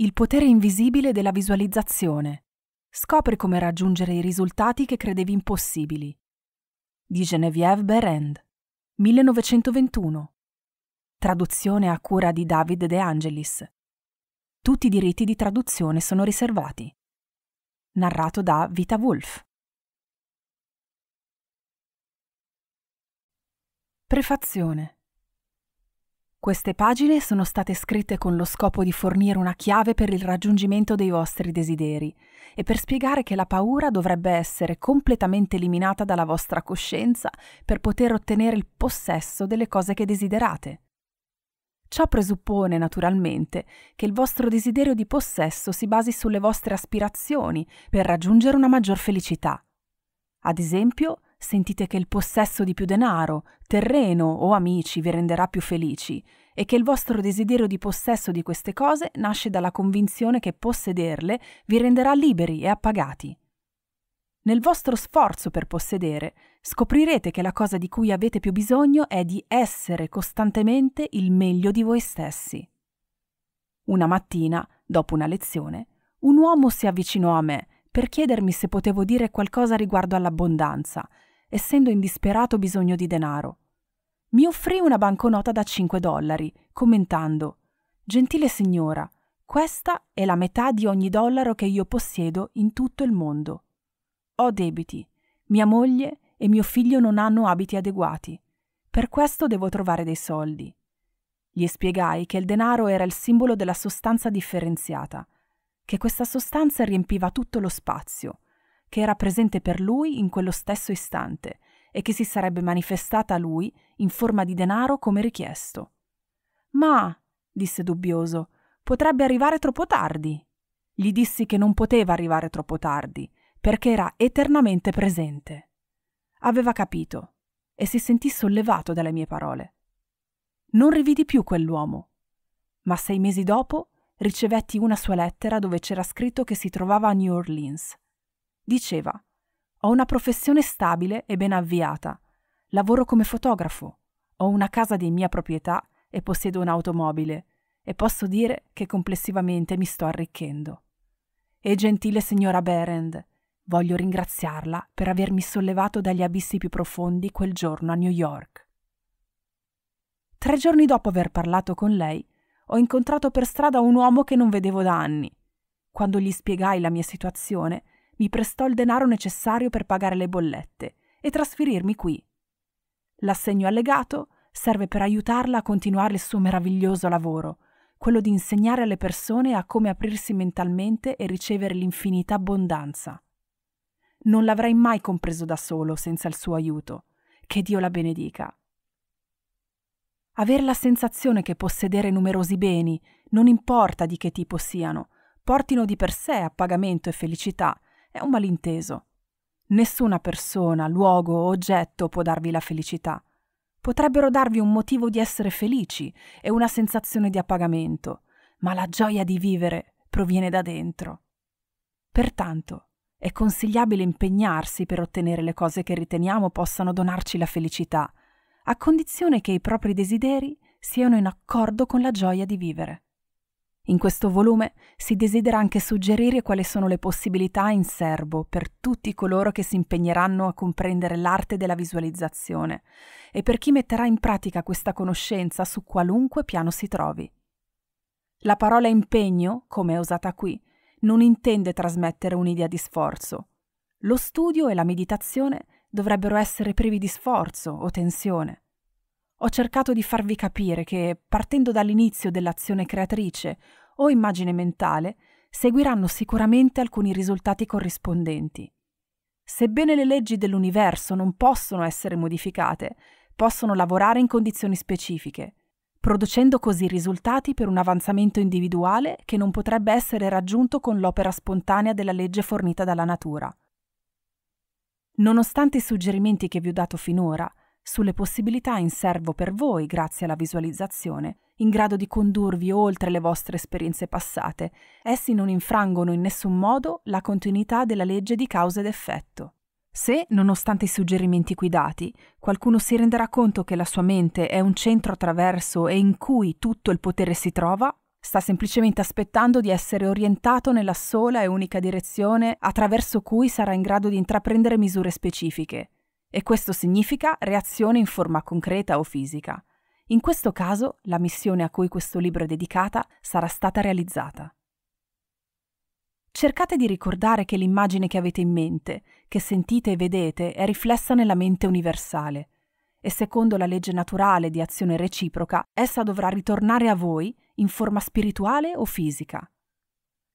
il potere invisibile della visualizzazione. Scopri come raggiungere i risultati che credevi impossibili. Di Geneviève Berend, 1921. Traduzione a cura di David De Angelis. Tutti i diritti di traduzione sono riservati. Narrato da Vita Wolf. Prefazione queste pagine sono state scritte con lo scopo di fornire una chiave per il raggiungimento dei vostri desideri e per spiegare che la paura dovrebbe essere completamente eliminata dalla vostra coscienza per poter ottenere il possesso delle cose che desiderate. Ciò presuppone, naturalmente, che il vostro desiderio di possesso si basi sulle vostre aspirazioni per raggiungere una maggior felicità. Ad esempio, sentite che il possesso di più denaro, terreno o amici vi renderà più felici e che il vostro desiderio di possesso di queste cose nasce dalla convinzione che possederle vi renderà liberi e appagati. Nel vostro sforzo per possedere, scoprirete che la cosa di cui avete più bisogno è di essere costantemente il meglio di voi stessi. Una mattina, dopo una lezione, un uomo si avvicinò a me per chiedermi se potevo dire qualcosa riguardo all'abbondanza essendo in disperato bisogno di denaro. Mi offrì una banconota da 5 dollari, commentando Gentile signora, questa è la metà di ogni dollaro che io possiedo in tutto il mondo. Ho debiti, mia moglie e mio figlio non hanno abiti adeguati, per questo devo trovare dei soldi. Gli spiegai che il denaro era il simbolo della sostanza differenziata, che questa sostanza riempiva tutto lo spazio, che era presente per lui in quello stesso istante e che si sarebbe manifestata a lui in forma di denaro come richiesto. Ma, disse dubbioso, potrebbe arrivare troppo tardi. Gli dissi che non poteva arrivare troppo tardi, perché era eternamente presente. Aveva capito e si sentì sollevato dalle mie parole. Non rividi più quell'uomo, ma sei mesi dopo ricevetti una sua lettera dove c'era scritto che si trovava a New Orleans Diceva, ho una professione stabile e ben avviata, lavoro come fotografo, ho una casa di mia proprietà e possiedo un'automobile, e posso dire che complessivamente mi sto arricchendo. E gentile signora Berend, voglio ringraziarla per avermi sollevato dagli abissi più profondi quel giorno a New York. Tre giorni dopo aver parlato con lei, ho incontrato per strada un uomo che non vedevo da anni. Quando gli spiegai la mia situazione, mi prestò il denaro necessario per pagare le bollette e trasferirmi qui. L'assegno allegato serve per aiutarla a continuare il suo meraviglioso lavoro, quello di insegnare alle persone a come aprirsi mentalmente e ricevere l'infinita abbondanza. Non l'avrei mai compreso da solo senza il suo aiuto. Che Dio la benedica. Aver la sensazione che possedere numerosi beni, non importa di che tipo siano, portino di per sé appagamento e felicità, è un malinteso. Nessuna persona, luogo o oggetto può darvi la felicità. Potrebbero darvi un motivo di essere felici e una sensazione di appagamento, ma la gioia di vivere proviene da dentro. Pertanto, è consigliabile impegnarsi per ottenere le cose che riteniamo possano donarci la felicità, a condizione che i propri desideri siano in accordo con la gioia di vivere. In questo volume si desidera anche suggerire quali sono le possibilità in serbo per tutti coloro che si impegneranno a comprendere l'arte della visualizzazione e per chi metterà in pratica questa conoscenza su qualunque piano si trovi. La parola impegno, come è usata qui, non intende trasmettere un'idea di sforzo. Lo studio e la meditazione dovrebbero essere privi di sforzo o tensione. Ho cercato di farvi capire che, partendo dall'inizio dell'azione creatrice o immagine mentale, seguiranno sicuramente alcuni risultati corrispondenti. Sebbene le leggi dell'universo non possono essere modificate, possono lavorare in condizioni specifiche, producendo così risultati per un avanzamento individuale che non potrebbe essere raggiunto con l'opera spontanea della legge fornita dalla natura. Nonostante i suggerimenti che vi ho dato finora, sulle possibilità in servo per voi grazie alla visualizzazione, in grado di condurvi oltre le vostre esperienze passate. Essi non infrangono in nessun modo la continuità della legge di causa ed effetto. Se, nonostante i suggerimenti qui dati, qualcuno si renderà conto che la sua mente è un centro attraverso e in cui tutto il potere si trova, sta semplicemente aspettando di essere orientato nella sola e unica direzione attraverso cui sarà in grado di intraprendere misure specifiche, e questo significa reazione in forma concreta o fisica. In questo caso, la missione a cui questo libro è dedicata sarà stata realizzata. Cercate di ricordare che l'immagine che avete in mente, che sentite e vedete, è riflessa nella mente universale e secondo la legge naturale di azione reciproca, essa dovrà ritornare a voi in forma spirituale o fisica.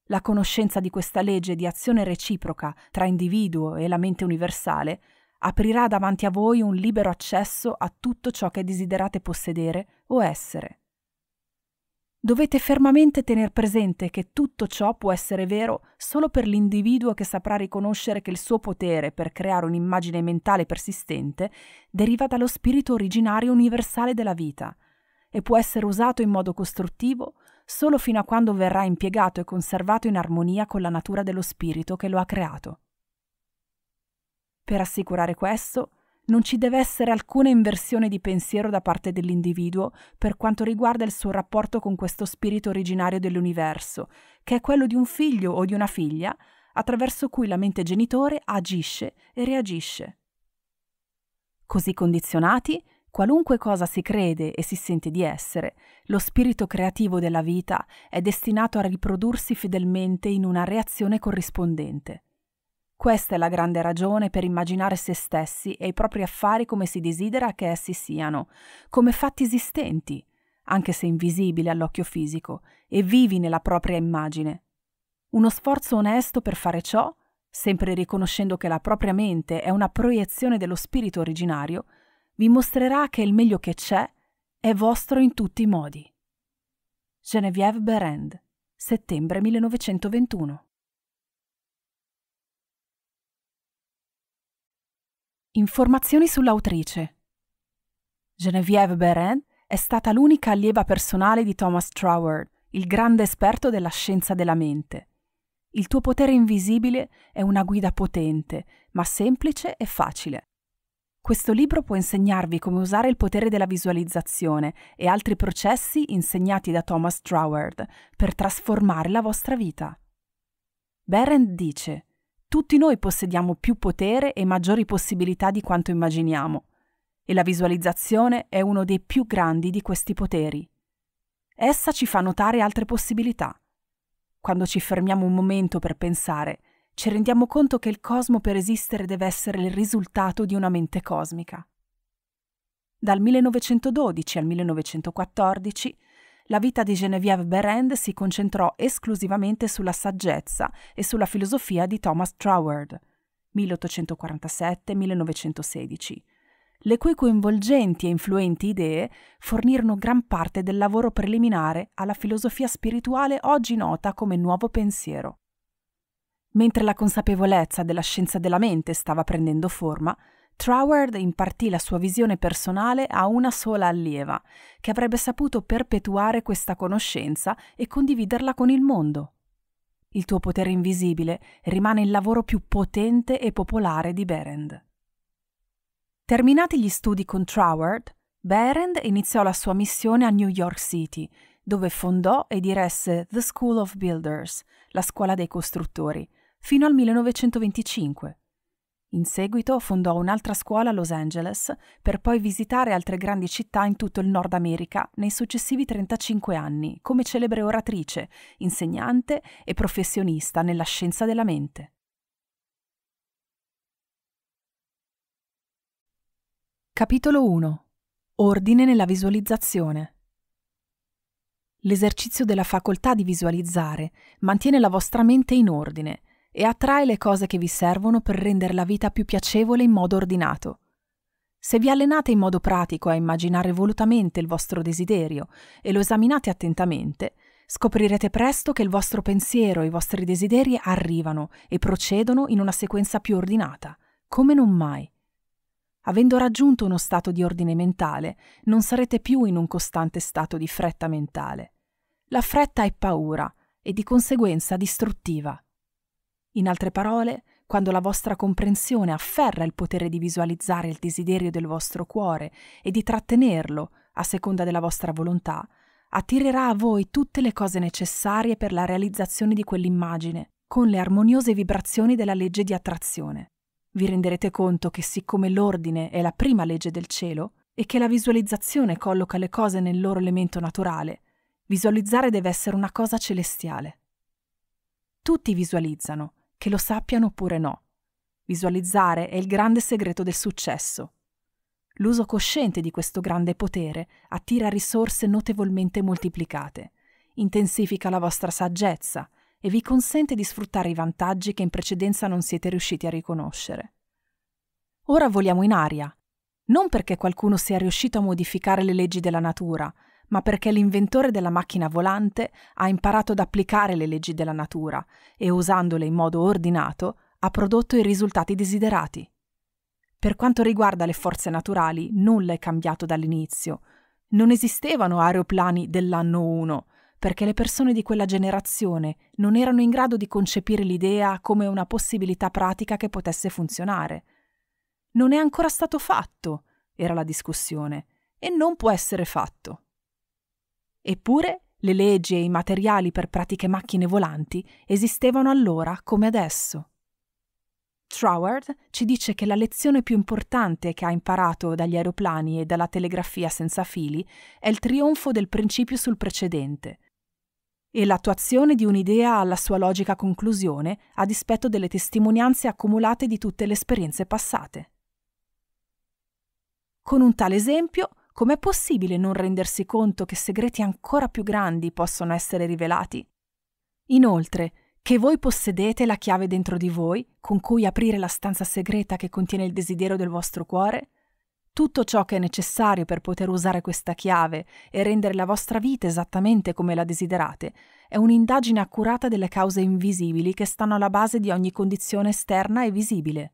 La conoscenza di questa legge di azione reciproca tra individuo e la mente universale aprirà davanti a voi un libero accesso a tutto ciò che desiderate possedere o essere. Dovete fermamente tener presente che tutto ciò può essere vero solo per l'individuo che saprà riconoscere che il suo potere per creare un'immagine mentale persistente deriva dallo spirito originario universale della vita e può essere usato in modo costruttivo solo fino a quando verrà impiegato e conservato in armonia con la natura dello spirito che lo ha creato. Per assicurare questo, non ci deve essere alcuna inversione di pensiero da parte dell'individuo per quanto riguarda il suo rapporto con questo spirito originario dell'universo, che è quello di un figlio o di una figlia, attraverso cui la mente genitore agisce e reagisce. Così condizionati, qualunque cosa si crede e si sente di essere, lo spirito creativo della vita è destinato a riprodursi fedelmente in una reazione corrispondente. Questa è la grande ragione per immaginare se stessi e i propri affari come si desidera che essi siano, come fatti esistenti, anche se invisibili all'occhio fisico, e vivi nella propria immagine. Uno sforzo onesto per fare ciò, sempre riconoscendo che la propria mente è una proiezione dello spirito originario, vi mostrerà che il meglio che c'è è vostro in tutti i modi. Genevieve Berend, settembre 1921 Informazioni sull'autrice. Geneviève Beren è stata l'unica allieva personale di Thomas Troward, il grande esperto della scienza della mente. Il tuo potere invisibile è una guida potente, ma semplice e facile. Questo libro può insegnarvi come usare il potere della visualizzazione e altri processi insegnati da Thomas Troward per trasformare la vostra vita. Berend dice tutti noi possediamo più potere e maggiori possibilità di quanto immaginiamo, e la visualizzazione è uno dei più grandi di questi poteri. Essa ci fa notare altre possibilità. Quando ci fermiamo un momento per pensare, ci rendiamo conto che il cosmo per esistere deve essere il risultato di una mente cosmica. Dal 1912 al 1914 la vita di Geneviève Berend si concentrò esclusivamente sulla saggezza e sulla filosofia di Thomas Troward, 1847-1916, le cui coinvolgenti e influenti idee fornirono gran parte del lavoro preliminare alla filosofia spirituale oggi nota come nuovo pensiero. Mentre la consapevolezza della scienza della mente stava prendendo forma, Troward impartì la sua visione personale a una sola allieva, che avrebbe saputo perpetuare questa conoscenza e condividerla con il mondo. Il tuo potere invisibile rimane il lavoro più potente e popolare di Berend. Terminati gli studi con Troward, Berend iniziò la sua missione a New York City, dove fondò e diresse The School of Builders, la scuola dei costruttori, fino al 1925 in seguito fondò un'altra scuola a Los Angeles per poi visitare altre grandi città in tutto il Nord America nei successivi 35 anni come celebre oratrice, insegnante e professionista nella scienza della mente. Capitolo 1. Ordine nella visualizzazione. L'esercizio della facoltà di visualizzare mantiene la vostra mente in ordine – e attrae le cose che vi servono per rendere la vita più piacevole in modo ordinato. Se vi allenate in modo pratico a immaginare volutamente il vostro desiderio e lo esaminate attentamente, scoprirete presto che il vostro pensiero e i vostri desideri arrivano e procedono in una sequenza più ordinata, come non mai. Avendo raggiunto uno stato di ordine mentale, non sarete più in un costante stato di fretta mentale. La fretta è paura e di conseguenza distruttiva. In altre parole, quando la vostra comprensione afferra il potere di visualizzare il desiderio del vostro cuore e di trattenerlo, a seconda della vostra volontà, attirerà a voi tutte le cose necessarie per la realizzazione di quell'immagine, con le armoniose vibrazioni della legge di attrazione. Vi renderete conto che siccome l'ordine è la prima legge del cielo e che la visualizzazione colloca le cose nel loro elemento naturale, visualizzare deve essere una cosa celestiale. Tutti visualizzano, che lo sappiano oppure no. Visualizzare è il grande segreto del successo. L'uso cosciente di questo grande potere attira risorse notevolmente moltiplicate, intensifica la vostra saggezza e vi consente di sfruttare i vantaggi che in precedenza non siete riusciti a riconoscere. Ora voliamo in aria, non perché qualcuno sia riuscito a modificare le leggi della natura, ma perché l'inventore della macchina volante ha imparato ad applicare le leggi della natura e, usandole in modo ordinato, ha prodotto i risultati desiderati. Per quanto riguarda le forze naturali, nulla è cambiato dall'inizio. Non esistevano aeroplani dell'anno 1, perché le persone di quella generazione non erano in grado di concepire l'idea come una possibilità pratica che potesse funzionare. Non è ancora stato fatto, era la discussione, e non può essere fatto. Eppure le leggi e i materiali per pratiche macchine volanti esistevano allora come adesso. Troward ci dice che la lezione più importante che ha imparato dagli aeroplani e dalla telegrafia senza fili è il trionfo del principio sul precedente e l'attuazione di un'idea alla sua logica conclusione a dispetto delle testimonianze accumulate di tutte le esperienze passate. Con un tale esempio, com'è possibile non rendersi conto che segreti ancora più grandi possono essere rivelati? Inoltre, che voi possedete la chiave dentro di voi con cui aprire la stanza segreta che contiene il desiderio del vostro cuore? Tutto ciò che è necessario per poter usare questa chiave e rendere la vostra vita esattamente come la desiderate è un'indagine accurata delle cause invisibili che stanno alla base di ogni condizione esterna e visibile.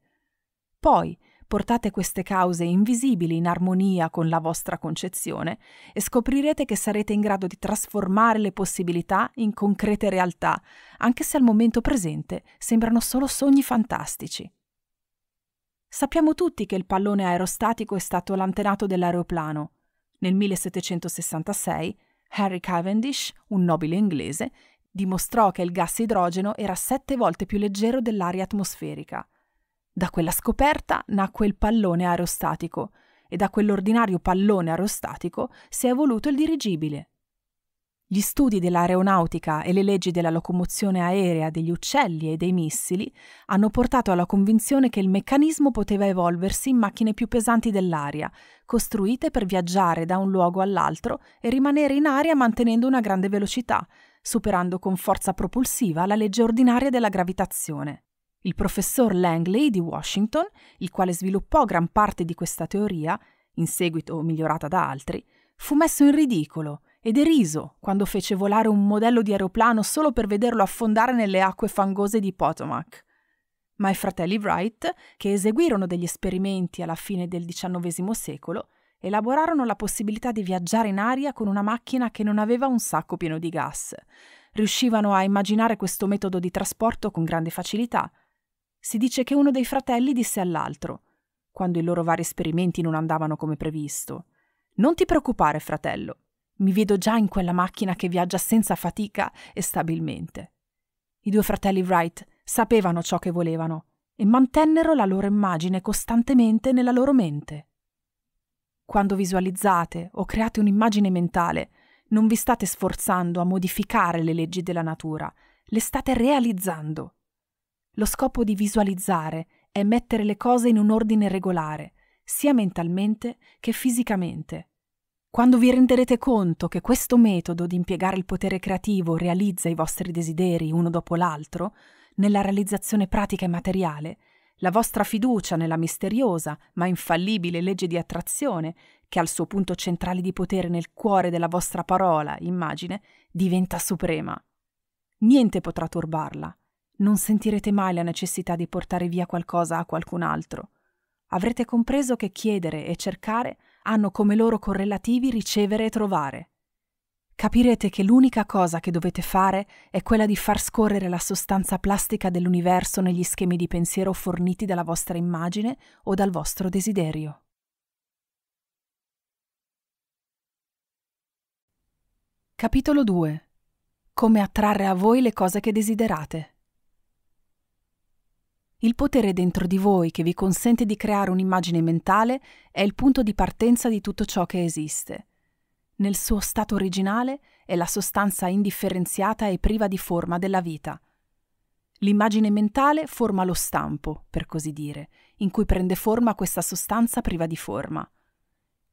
Poi, portate queste cause invisibili in armonia con la vostra concezione e scoprirete che sarete in grado di trasformare le possibilità in concrete realtà, anche se al momento presente sembrano solo sogni fantastici. Sappiamo tutti che il pallone aerostatico è stato l'antenato dell'aeroplano. Nel 1766 Harry Cavendish, un nobile inglese, dimostrò che il gas idrogeno era sette volte più leggero dell'aria atmosferica – da quella scoperta nacque il pallone aerostatico e da quell'ordinario pallone aerostatico si è evoluto il dirigibile. Gli studi dell'aeronautica e le leggi della locomozione aerea degli uccelli e dei missili hanno portato alla convinzione che il meccanismo poteva evolversi in macchine più pesanti dell'aria, costruite per viaggiare da un luogo all'altro e rimanere in aria mantenendo una grande velocità, superando con forza propulsiva la legge ordinaria della gravitazione. Il professor Langley di Washington, il quale sviluppò gran parte di questa teoria, in seguito migliorata da altri, fu messo in ridicolo e deriso quando fece volare un modello di aeroplano solo per vederlo affondare nelle acque fangose di Potomac. Ma i fratelli Wright, che eseguirono degli esperimenti alla fine del XIX secolo, elaborarono la possibilità di viaggiare in aria con una macchina che non aveva un sacco pieno di gas. Riuscivano a immaginare questo metodo di trasporto con grande facilità si dice che uno dei fratelli disse all'altro, quando i loro vari esperimenti non andavano come previsto, Non ti preoccupare, fratello, mi vedo già in quella macchina che viaggia senza fatica e stabilmente. I due fratelli Wright sapevano ciò che volevano e mantennero la loro immagine costantemente nella loro mente. Quando visualizzate o create un'immagine mentale, non vi state sforzando a modificare le leggi della natura, le state realizzando. Lo scopo di visualizzare è mettere le cose in un ordine regolare, sia mentalmente che fisicamente. Quando vi renderete conto che questo metodo di impiegare il potere creativo realizza i vostri desideri uno dopo l'altro, nella realizzazione pratica e materiale, la vostra fiducia nella misteriosa ma infallibile legge di attrazione, che ha il suo punto centrale di potere nel cuore della vostra parola, immagine, diventa suprema. Niente potrà turbarla, non sentirete mai la necessità di portare via qualcosa a qualcun altro. Avrete compreso che chiedere e cercare hanno come loro correlativi ricevere e trovare. Capirete che l'unica cosa che dovete fare è quella di far scorrere la sostanza plastica dell'universo negli schemi di pensiero forniti dalla vostra immagine o dal vostro desiderio. Capitolo 2. Come attrarre a voi le cose che desiderate. Il potere dentro di voi che vi consente di creare un'immagine mentale è il punto di partenza di tutto ciò che esiste. Nel suo stato originale è la sostanza indifferenziata e priva di forma della vita. L'immagine mentale forma lo stampo, per così dire, in cui prende forma questa sostanza priva di forma.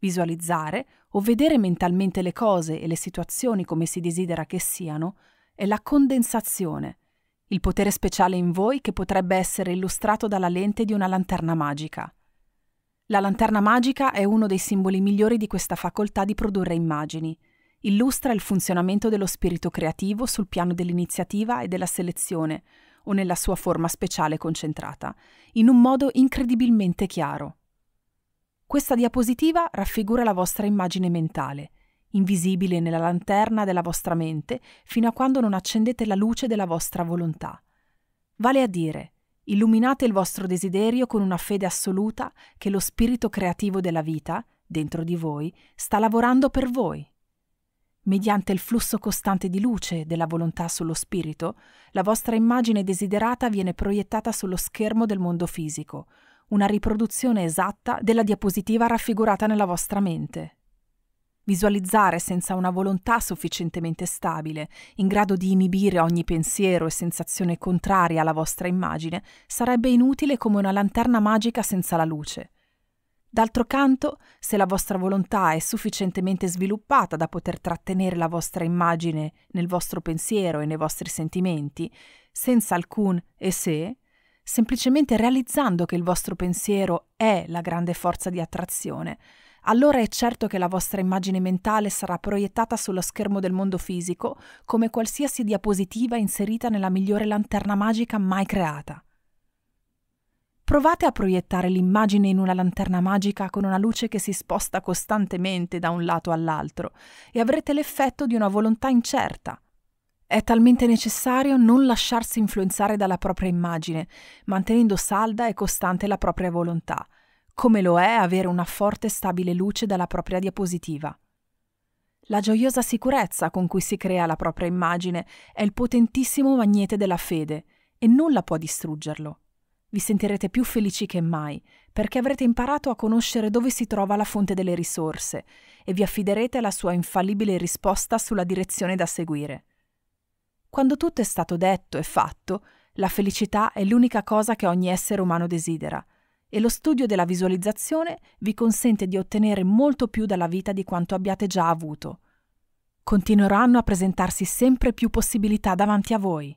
Visualizzare o vedere mentalmente le cose e le situazioni come si desidera che siano è la condensazione, il potere speciale in voi che potrebbe essere illustrato dalla lente di una lanterna magica. La lanterna magica è uno dei simboli migliori di questa facoltà di produrre immagini. Illustra il funzionamento dello spirito creativo sul piano dell'iniziativa e della selezione, o nella sua forma speciale concentrata, in un modo incredibilmente chiaro. Questa diapositiva raffigura la vostra immagine mentale, invisibile nella lanterna della vostra mente fino a quando non accendete la luce della vostra volontà. Vale a dire, illuminate il vostro desiderio con una fede assoluta che lo spirito creativo della vita, dentro di voi, sta lavorando per voi. Mediante il flusso costante di luce della volontà sullo spirito, la vostra immagine desiderata viene proiettata sullo schermo del mondo fisico, una riproduzione esatta della diapositiva raffigurata nella vostra mente. Visualizzare senza una volontà sufficientemente stabile, in grado di inibire ogni pensiero e sensazione contraria alla vostra immagine, sarebbe inutile come una lanterna magica senza la luce. D'altro canto, se la vostra volontà è sufficientemente sviluppata da poter trattenere la vostra immagine nel vostro pensiero e nei vostri sentimenti, senza alcun e se, semplicemente realizzando che il vostro pensiero è la grande forza di attrazione, allora è certo che la vostra immagine mentale sarà proiettata sullo schermo del mondo fisico come qualsiasi diapositiva inserita nella migliore lanterna magica mai creata. Provate a proiettare l'immagine in una lanterna magica con una luce che si sposta costantemente da un lato all'altro e avrete l'effetto di una volontà incerta. È talmente necessario non lasciarsi influenzare dalla propria immagine, mantenendo salda e costante la propria volontà – come lo è avere una forte e stabile luce dalla propria diapositiva. La gioiosa sicurezza con cui si crea la propria immagine è il potentissimo magnete della fede e nulla può distruggerlo. Vi sentirete più felici che mai, perché avrete imparato a conoscere dove si trova la fonte delle risorse e vi affiderete alla sua infallibile risposta sulla direzione da seguire. Quando tutto è stato detto e fatto, la felicità è l'unica cosa che ogni essere umano desidera – e lo studio della visualizzazione vi consente di ottenere molto più dalla vita di quanto abbiate già avuto. Continueranno a presentarsi sempre più possibilità davanti a voi.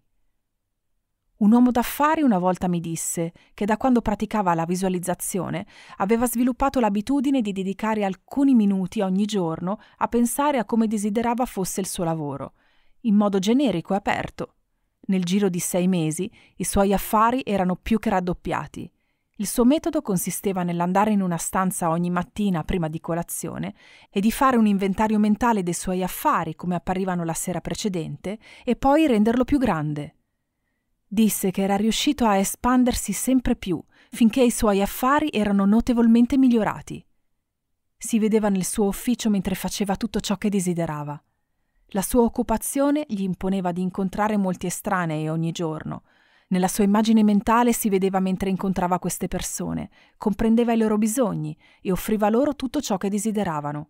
Un uomo d'affari una volta mi disse che da quando praticava la visualizzazione aveva sviluppato l'abitudine di dedicare alcuni minuti ogni giorno a pensare a come desiderava fosse il suo lavoro, in modo generico e aperto. Nel giro di sei mesi i suoi affari erano più che raddoppiati il suo metodo consisteva nell'andare in una stanza ogni mattina prima di colazione e di fare un inventario mentale dei suoi affari come apparivano la sera precedente e poi renderlo più grande. Disse che era riuscito a espandersi sempre più finché i suoi affari erano notevolmente migliorati. Si vedeva nel suo ufficio mentre faceva tutto ciò che desiderava. La sua occupazione gli imponeva di incontrare molti estranei ogni giorno, nella sua immagine mentale si vedeva mentre incontrava queste persone, comprendeva i loro bisogni e offriva loro tutto ciò che desideravano.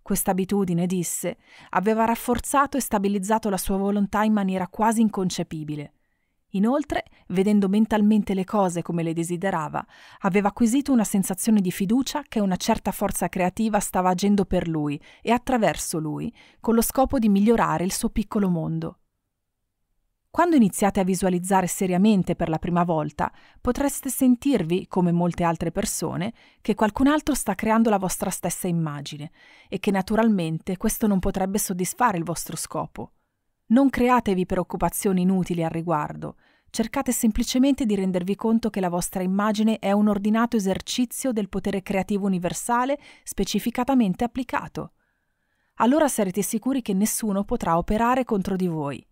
Questa abitudine, disse, aveva rafforzato e stabilizzato la sua volontà in maniera quasi inconcepibile. Inoltre, vedendo mentalmente le cose come le desiderava, aveva acquisito una sensazione di fiducia che una certa forza creativa stava agendo per lui e attraverso lui, con lo scopo di migliorare il suo piccolo mondo. Quando iniziate a visualizzare seriamente per la prima volta, potreste sentirvi, come molte altre persone, che qualcun altro sta creando la vostra stessa immagine e che naturalmente questo non potrebbe soddisfare il vostro scopo. Non createvi preoccupazioni inutili al riguardo, cercate semplicemente di rendervi conto che la vostra immagine è un ordinato esercizio del potere creativo universale specificatamente applicato. Allora sarete sicuri che nessuno potrà operare contro di voi.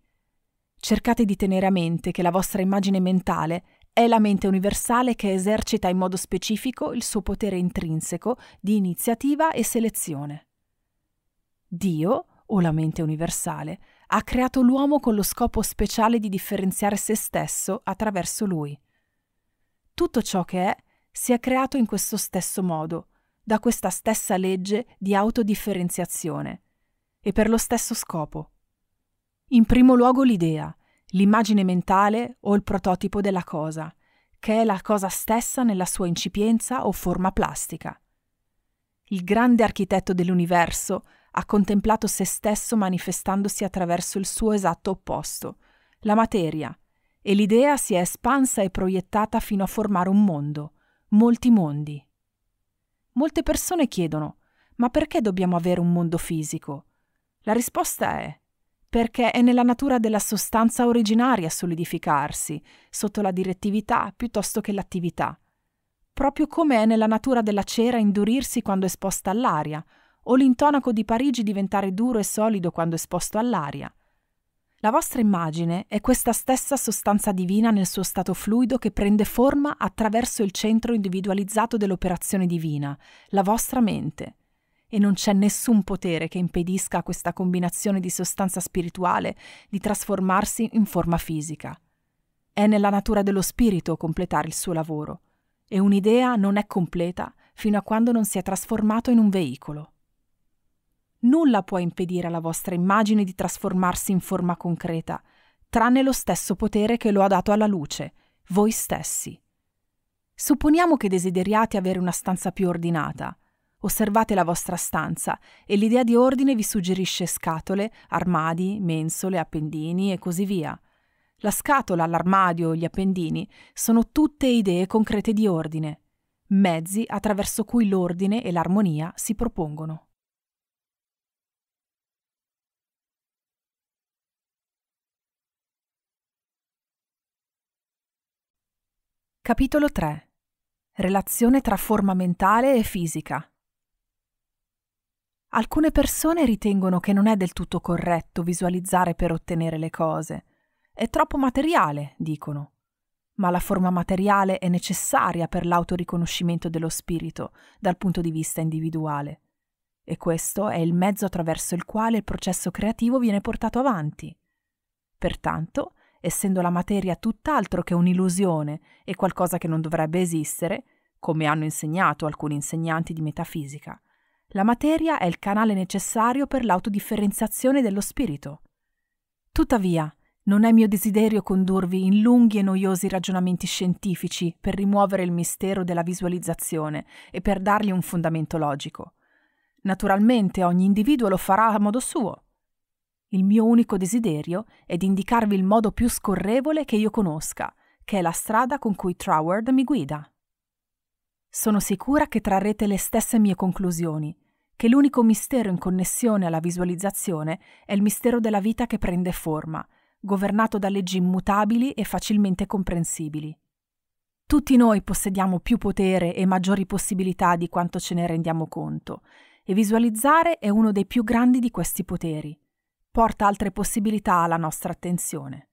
Cercate di tenere a mente che la vostra immagine mentale è la mente universale che esercita in modo specifico il suo potere intrinseco di iniziativa e selezione. Dio, o la mente universale, ha creato l'uomo con lo scopo speciale di differenziare se stesso attraverso lui. Tutto ciò che è si è creato in questo stesso modo, da questa stessa legge di autodifferenziazione, e per lo stesso scopo. In primo luogo l'idea, l'immagine mentale o il prototipo della cosa, che è la cosa stessa nella sua incipienza o forma plastica. Il grande architetto dell'universo ha contemplato se stesso manifestandosi attraverso il suo esatto opposto, la materia, e l'idea si è espansa e proiettata fino a formare un mondo, molti mondi. Molte persone chiedono, ma perché dobbiamo avere un mondo fisico? La risposta è, perché è nella natura della sostanza originaria solidificarsi, sotto la direttività piuttosto che l'attività. Proprio come è nella natura della cera indurirsi quando esposta all'aria, o l'intonaco di Parigi diventare duro e solido quando esposto all'aria. La vostra immagine è questa stessa sostanza divina nel suo stato fluido che prende forma attraverso il centro individualizzato dell'operazione divina, la vostra mente e non c'è nessun potere che impedisca a questa combinazione di sostanza spirituale di trasformarsi in forma fisica. È nella natura dello spirito completare il suo lavoro, e un'idea non è completa fino a quando non si è trasformato in un veicolo. Nulla può impedire alla vostra immagine di trasformarsi in forma concreta, tranne lo stesso potere che lo ha dato alla luce, voi stessi. Supponiamo che desideriate avere una stanza più ordinata, Osservate la vostra stanza e l'idea di ordine vi suggerisce scatole, armadi, mensole, appendini e così via. La scatola, l'armadio, gli appendini sono tutte idee concrete di ordine, mezzi attraverso cui l'ordine e l'armonia si propongono. Capitolo 3 Relazione tra forma mentale e fisica Alcune persone ritengono che non è del tutto corretto visualizzare per ottenere le cose. È troppo materiale, dicono. Ma la forma materiale è necessaria per l'autoriconoscimento dello spirito dal punto di vista individuale. E questo è il mezzo attraverso il quale il processo creativo viene portato avanti. Pertanto, essendo la materia tutt'altro che un'illusione e qualcosa che non dovrebbe esistere, come hanno insegnato alcuni insegnanti di metafisica, la materia è il canale necessario per l'autodifferenziazione dello spirito. Tuttavia, non è mio desiderio condurvi in lunghi e noiosi ragionamenti scientifici per rimuovere il mistero della visualizzazione e per dargli un fondamento logico. Naturalmente ogni individuo lo farà a modo suo. Il mio unico desiderio è di indicarvi il modo più scorrevole che io conosca, che è la strada con cui Troward mi guida. Sono sicura che trarrete le stesse mie conclusioni che l'unico mistero in connessione alla visualizzazione è il mistero della vita che prende forma, governato da leggi immutabili e facilmente comprensibili. Tutti noi possediamo più potere e maggiori possibilità di quanto ce ne rendiamo conto, e visualizzare è uno dei più grandi di questi poteri. Porta altre possibilità alla nostra attenzione.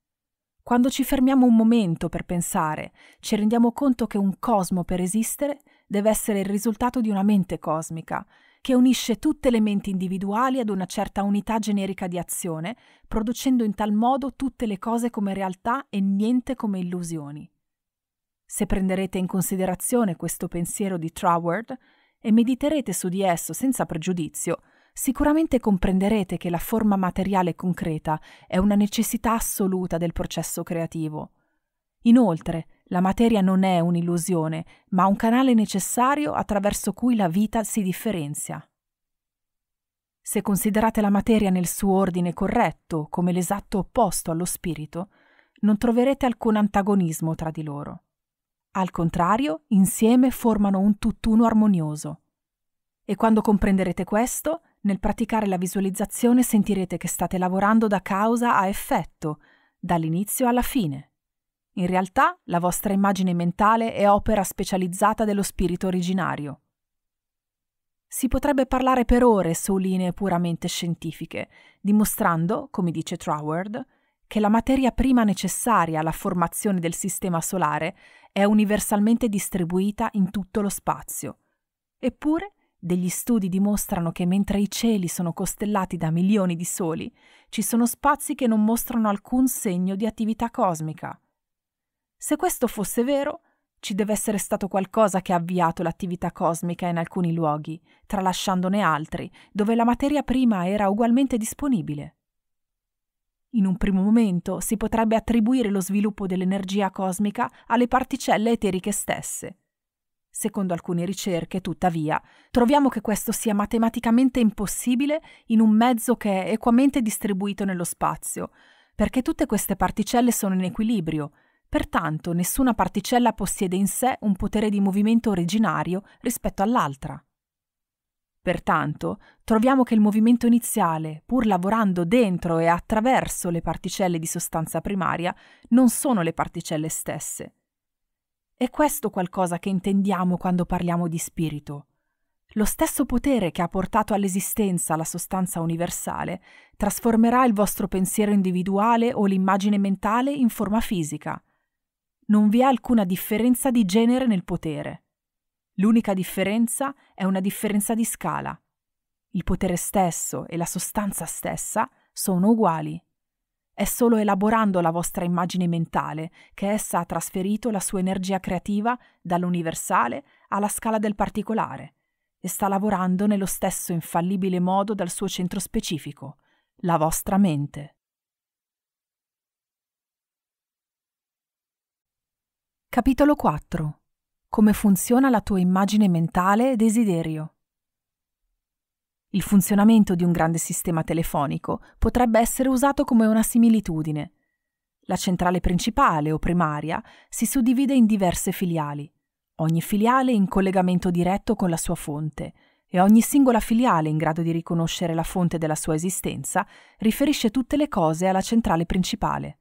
Quando ci fermiamo un momento per pensare, ci rendiamo conto che un cosmo per esistere deve essere il risultato di una mente cosmica, che unisce tutte le menti individuali ad una certa unità generica di azione, producendo in tal modo tutte le cose come realtà e niente come illusioni. Se prenderete in considerazione questo pensiero di Troward e mediterete su di esso senza pregiudizio, sicuramente comprenderete che la forma materiale concreta è una necessità assoluta del processo creativo. Inoltre, la materia non è un'illusione, ma un canale necessario attraverso cui la vita si differenzia. Se considerate la materia nel suo ordine corretto, come l'esatto opposto allo spirito, non troverete alcun antagonismo tra di loro. Al contrario, insieme formano un tutt'uno armonioso. E quando comprenderete questo, nel praticare la visualizzazione sentirete che state lavorando da causa a effetto, dall'inizio alla fine. In realtà la vostra immagine mentale è opera specializzata dello spirito originario. Si potrebbe parlare per ore su linee puramente scientifiche, dimostrando, come dice Troward, che la materia prima necessaria alla formazione del sistema solare è universalmente distribuita in tutto lo spazio. Eppure, degli studi dimostrano che mentre i cieli sono costellati da milioni di soli, ci sono spazi che non mostrano alcun segno di attività cosmica. Se questo fosse vero, ci deve essere stato qualcosa che ha avviato l'attività cosmica in alcuni luoghi, tralasciandone altri, dove la materia prima era ugualmente disponibile. In un primo momento si potrebbe attribuire lo sviluppo dell'energia cosmica alle particelle eteriche stesse. Secondo alcune ricerche, tuttavia, troviamo che questo sia matematicamente impossibile in un mezzo che è equamente distribuito nello spazio, perché tutte queste particelle sono in equilibrio, Pertanto nessuna particella possiede in sé un potere di movimento originario rispetto all'altra. Pertanto, troviamo che il movimento iniziale, pur lavorando dentro e attraverso le particelle di sostanza primaria, non sono le particelle stesse. È questo qualcosa che intendiamo quando parliamo di spirito. Lo stesso potere che ha portato all'esistenza la sostanza universale trasformerà il vostro pensiero individuale o l'immagine mentale in forma fisica, non vi è alcuna differenza di genere nel potere. L'unica differenza è una differenza di scala. Il potere stesso e la sostanza stessa sono uguali. È solo elaborando la vostra immagine mentale che essa ha trasferito la sua energia creativa dall'universale alla scala del particolare e sta lavorando nello stesso infallibile modo dal suo centro specifico, la vostra mente. Capitolo 4. Come funziona la tua immagine mentale e desiderio. Il funzionamento di un grande sistema telefonico potrebbe essere usato come una similitudine. La centrale principale o primaria si suddivide in diverse filiali, ogni filiale in collegamento diretto con la sua fonte e ogni singola filiale in grado di riconoscere la fonte della sua esistenza riferisce tutte le cose alla centrale principale.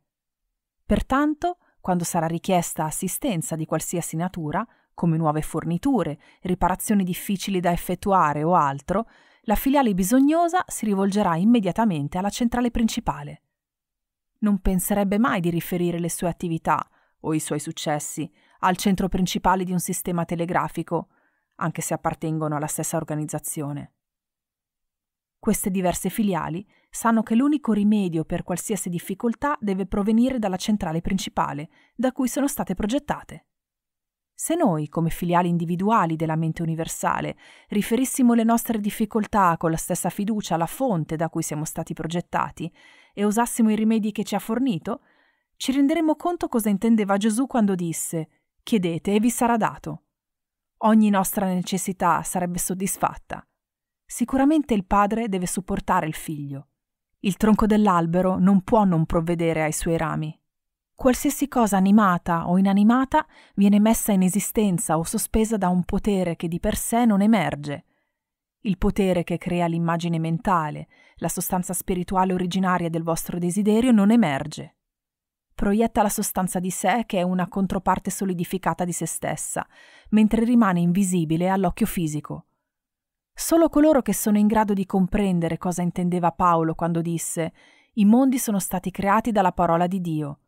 Pertanto, quando sarà richiesta assistenza di qualsiasi natura, come nuove forniture, riparazioni difficili da effettuare o altro, la filiale bisognosa si rivolgerà immediatamente alla centrale principale. Non penserebbe mai di riferire le sue attività o i suoi successi al centro principale di un sistema telegrafico, anche se appartengono alla stessa organizzazione. Queste diverse filiali sanno che l'unico rimedio per qualsiasi difficoltà deve provenire dalla centrale principale, da cui sono state progettate. Se noi, come filiali individuali della mente universale, riferissimo le nostre difficoltà con la stessa fiducia alla fonte da cui siamo stati progettati e usassimo i rimedi che ci ha fornito, ci renderemmo conto cosa intendeva Gesù quando disse Chiedete e vi sarà dato. Ogni nostra necessità sarebbe soddisfatta. Sicuramente il padre deve supportare il figlio. Il tronco dell'albero non può non provvedere ai suoi rami. Qualsiasi cosa animata o inanimata viene messa in esistenza o sospesa da un potere che di per sé non emerge. Il potere che crea l'immagine mentale, la sostanza spirituale originaria del vostro desiderio non emerge proietta la sostanza di sé che è una controparte solidificata di se stessa, mentre rimane invisibile all'occhio fisico. Solo coloro che sono in grado di comprendere cosa intendeva Paolo quando disse I mondi sono stati creati dalla parola di Dio.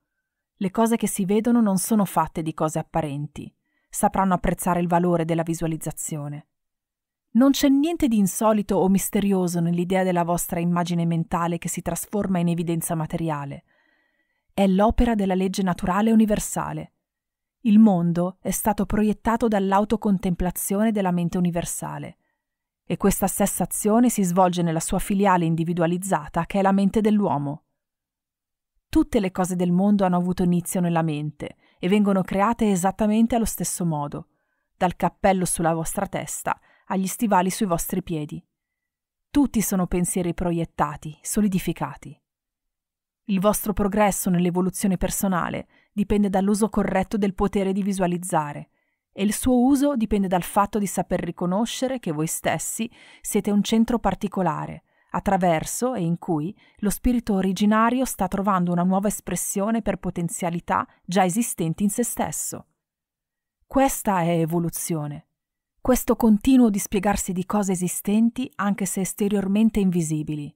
Le cose che si vedono non sono fatte di cose apparenti. Sapranno apprezzare il valore della visualizzazione. Non c'è niente di insolito o misterioso nell'idea della vostra immagine mentale che si trasforma in evidenza materiale. È l'opera della legge naturale universale. Il mondo è stato proiettato dall'autocontemplazione della mente universale e questa stessa azione si svolge nella sua filiale individualizzata che è la mente dell'uomo. Tutte le cose del mondo hanno avuto inizio nella mente e vengono create esattamente allo stesso modo, dal cappello sulla vostra testa agli stivali sui vostri piedi. Tutti sono pensieri proiettati, solidificati. Il vostro progresso nell'evoluzione personale dipende dall'uso corretto del potere di visualizzare, e il suo uso dipende dal fatto di saper riconoscere che voi stessi siete un centro particolare, attraverso e in cui lo spirito originario sta trovando una nuova espressione per potenzialità già esistenti in se stesso. Questa è evoluzione, questo continuo dispiegarsi di cose esistenti anche se esteriormente invisibili.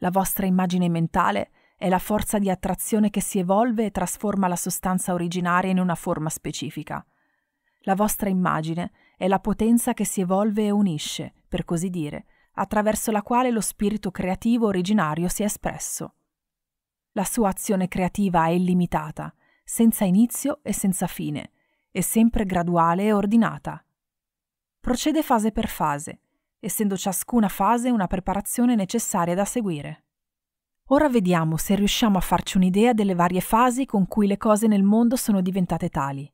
La vostra immagine mentale è la forza di attrazione che si evolve e trasforma la sostanza originaria in una forma specifica. La vostra immagine è la potenza che si evolve e unisce, per così dire, attraverso la quale lo spirito creativo originario si è espresso. La sua azione creativa è illimitata, senza inizio e senza fine, e sempre graduale e ordinata. Procede fase per fase, essendo ciascuna fase una preparazione necessaria da seguire. Ora vediamo se riusciamo a farci un'idea delle varie fasi con cui le cose nel mondo sono diventate tali.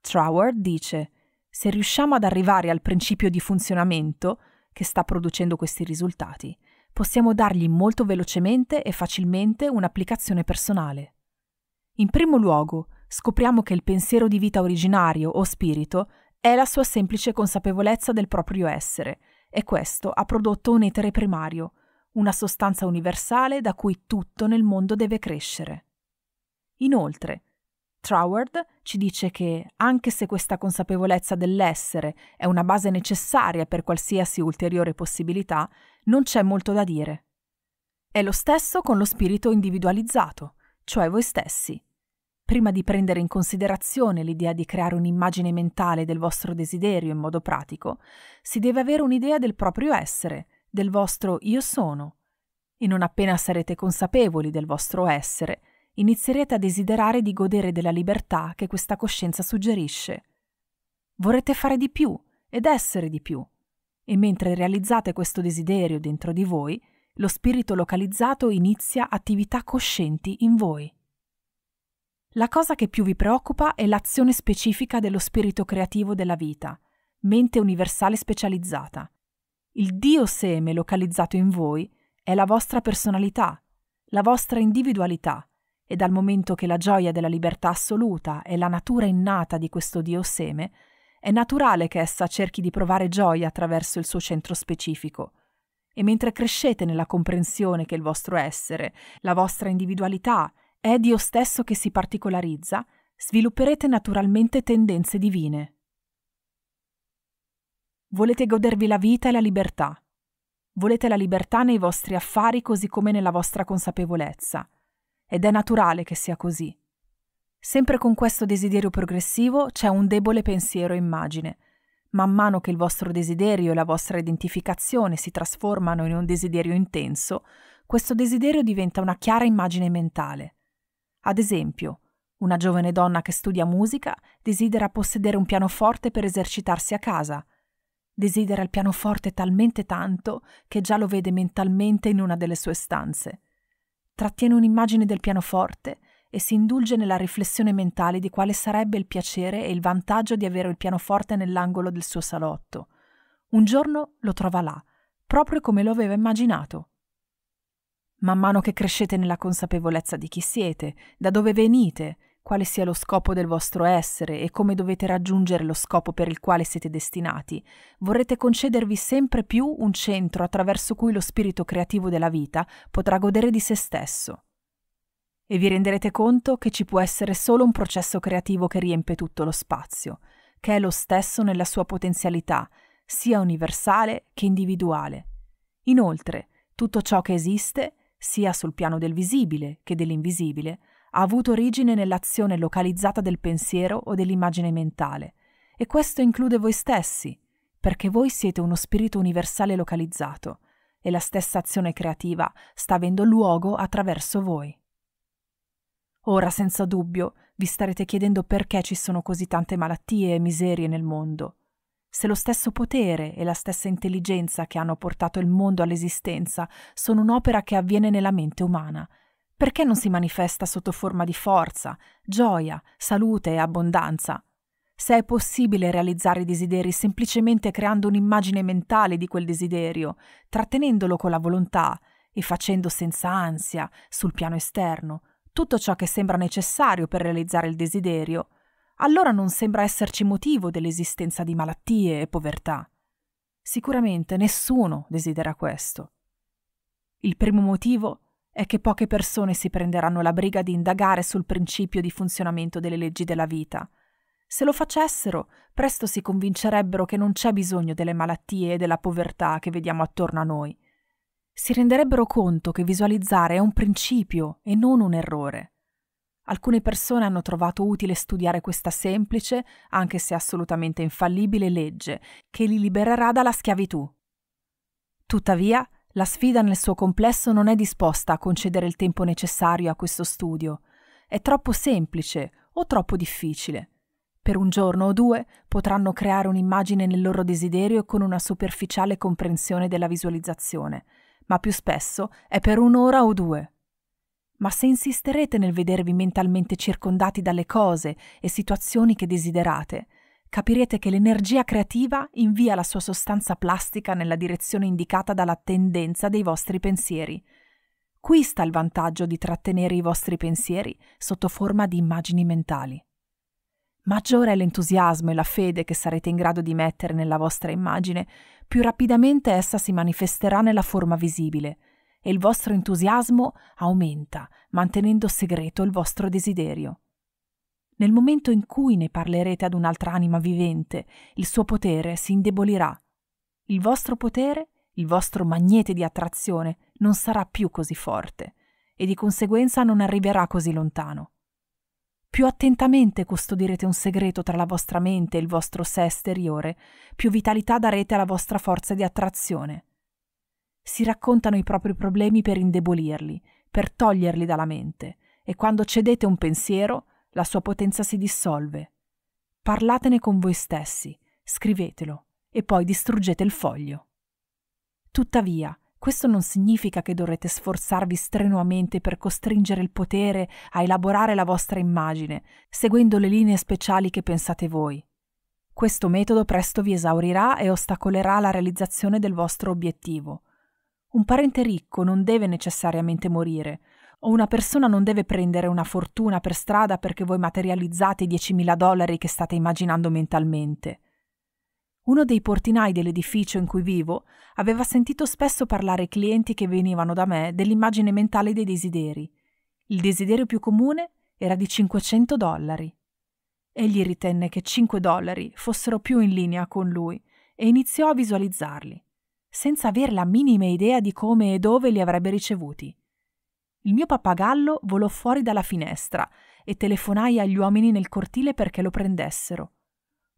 Troward dice se riusciamo ad arrivare al principio di funzionamento che sta producendo questi risultati, possiamo dargli molto velocemente e facilmente un'applicazione personale. In primo luogo, scopriamo che il pensiero di vita originario o spirito è la sua semplice consapevolezza del proprio essere, e questo ha prodotto un etere primario, una sostanza universale da cui tutto nel mondo deve crescere. Inoltre, Troward ci dice che, anche se questa consapevolezza dell'essere è una base necessaria per qualsiasi ulteriore possibilità, non c'è molto da dire. È lo stesso con lo spirito individualizzato, cioè voi stessi. Prima di prendere in considerazione l'idea di creare un'immagine mentale del vostro desiderio in modo pratico, si deve avere un'idea del proprio essere, del vostro io sono. E non appena sarete consapevoli del vostro essere, inizierete a desiderare di godere della libertà che questa coscienza suggerisce. Vorrete fare di più ed essere di più. E mentre realizzate questo desiderio dentro di voi, lo spirito localizzato inizia attività coscienti in voi. La cosa che più vi preoccupa è l'azione specifica dello spirito creativo della vita, mente universale specializzata. Il Dio seme localizzato in voi è la vostra personalità, la vostra individualità, e dal momento che la gioia della libertà assoluta è la natura innata di questo Dio seme, è naturale che essa cerchi di provare gioia attraverso il suo centro specifico. E mentre crescete nella comprensione che il vostro essere, la vostra individualità, è Dio stesso che si particolarizza, svilupperete naturalmente tendenze divine. Volete godervi la vita e la libertà. Volete la libertà nei vostri affari così come nella vostra consapevolezza ed è naturale che sia così. Sempre con questo desiderio progressivo c'è un debole pensiero immagine. Man mano che il vostro desiderio e la vostra identificazione si trasformano in un desiderio intenso, questo desiderio diventa una chiara immagine mentale. Ad esempio, una giovane donna che studia musica desidera possedere un pianoforte per esercitarsi a casa. Desidera il pianoforte talmente tanto che già lo vede mentalmente in una delle sue stanze trattiene un'immagine del pianoforte e si indulge nella riflessione mentale di quale sarebbe il piacere e il vantaggio di avere il pianoforte nell'angolo del suo salotto. Un giorno lo trova là, proprio come lo aveva immaginato. Man mano che crescete nella consapevolezza di chi siete, da dove venite, quale sia lo scopo del vostro essere e come dovete raggiungere lo scopo per il quale siete destinati, vorrete concedervi sempre più un centro attraverso cui lo spirito creativo della vita potrà godere di se stesso. E vi renderete conto che ci può essere solo un processo creativo che riempie tutto lo spazio, che è lo stesso nella sua potenzialità, sia universale che individuale. Inoltre, tutto ciò che esiste, sia sul piano del visibile che dell'invisibile, ha avuto origine nell'azione localizzata del pensiero o dell'immagine mentale, e questo include voi stessi, perché voi siete uno spirito universale localizzato, e la stessa azione creativa sta avendo luogo attraverso voi. Ora, senza dubbio, vi starete chiedendo perché ci sono così tante malattie e miserie nel mondo. Se lo stesso potere e la stessa intelligenza che hanno portato il mondo all'esistenza sono un'opera che avviene nella mente umana perché non si manifesta sotto forma di forza, gioia, salute e abbondanza? Se è possibile realizzare i desideri semplicemente creando un'immagine mentale di quel desiderio, trattenendolo con la volontà e facendo senza ansia, sul piano esterno, tutto ciò che sembra necessario per realizzare il desiderio, allora non sembra esserci motivo dell'esistenza di malattie e povertà. Sicuramente nessuno desidera questo. Il primo motivo è è che poche persone si prenderanno la briga di indagare sul principio di funzionamento delle leggi della vita. Se lo facessero, presto si convincerebbero che non c'è bisogno delle malattie e della povertà che vediamo attorno a noi. Si renderebbero conto che visualizzare è un principio e non un errore. Alcune persone hanno trovato utile studiare questa semplice, anche se assolutamente infallibile, legge, che li libererà dalla schiavitù. Tuttavia, la sfida nel suo complesso non è disposta a concedere il tempo necessario a questo studio. È troppo semplice o troppo difficile. Per un giorno o due potranno creare un'immagine nel loro desiderio con una superficiale comprensione della visualizzazione, ma più spesso è per un'ora o due. Ma se insisterete nel vedervi mentalmente circondati dalle cose e situazioni che desiderate, capirete che l'energia creativa invia la sua sostanza plastica nella direzione indicata dalla tendenza dei vostri pensieri. Qui sta il vantaggio di trattenere i vostri pensieri sotto forma di immagini mentali. Maggiore è l'entusiasmo e la fede che sarete in grado di mettere nella vostra immagine, più rapidamente essa si manifesterà nella forma visibile e il vostro entusiasmo aumenta, mantenendo segreto il vostro desiderio. Nel momento in cui ne parlerete ad un'altra anima vivente, il suo potere si indebolirà. Il vostro potere, il vostro magnete di attrazione, non sarà più così forte e di conseguenza non arriverà così lontano. Più attentamente custodirete un segreto tra la vostra mente e il vostro sé esteriore, più vitalità darete alla vostra forza di attrazione. Si raccontano i propri problemi per indebolirli, per toglierli dalla mente, e quando cedete un pensiero, la sua potenza si dissolve. Parlatene con voi stessi, scrivetelo e poi distruggete il foglio. Tuttavia, questo non significa che dovrete sforzarvi strenuamente per costringere il potere a elaborare la vostra immagine, seguendo le linee speciali che pensate voi. Questo metodo presto vi esaurirà e ostacolerà la realizzazione del vostro obiettivo. Un parente ricco non deve necessariamente morire, o una persona non deve prendere una fortuna per strada perché voi materializzate i 10.000 dollari che state immaginando mentalmente. Uno dei portinai dell'edificio in cui vivo aveva sentito spesso parlare ai clienti che venivano da me dell'immagine mentale dei desideri. Il desiderio più comune era di 500 dollari. Egli ritenne che 5 dollari fossero più in linea con lui e iniziò a visualizzarli, senza avere la minima idea di come e dove li avrebbe ricevuti. Il mio pappagallo volò fuori dalla finestra e telefonai agli uomini nel cortile perché lo prendessero.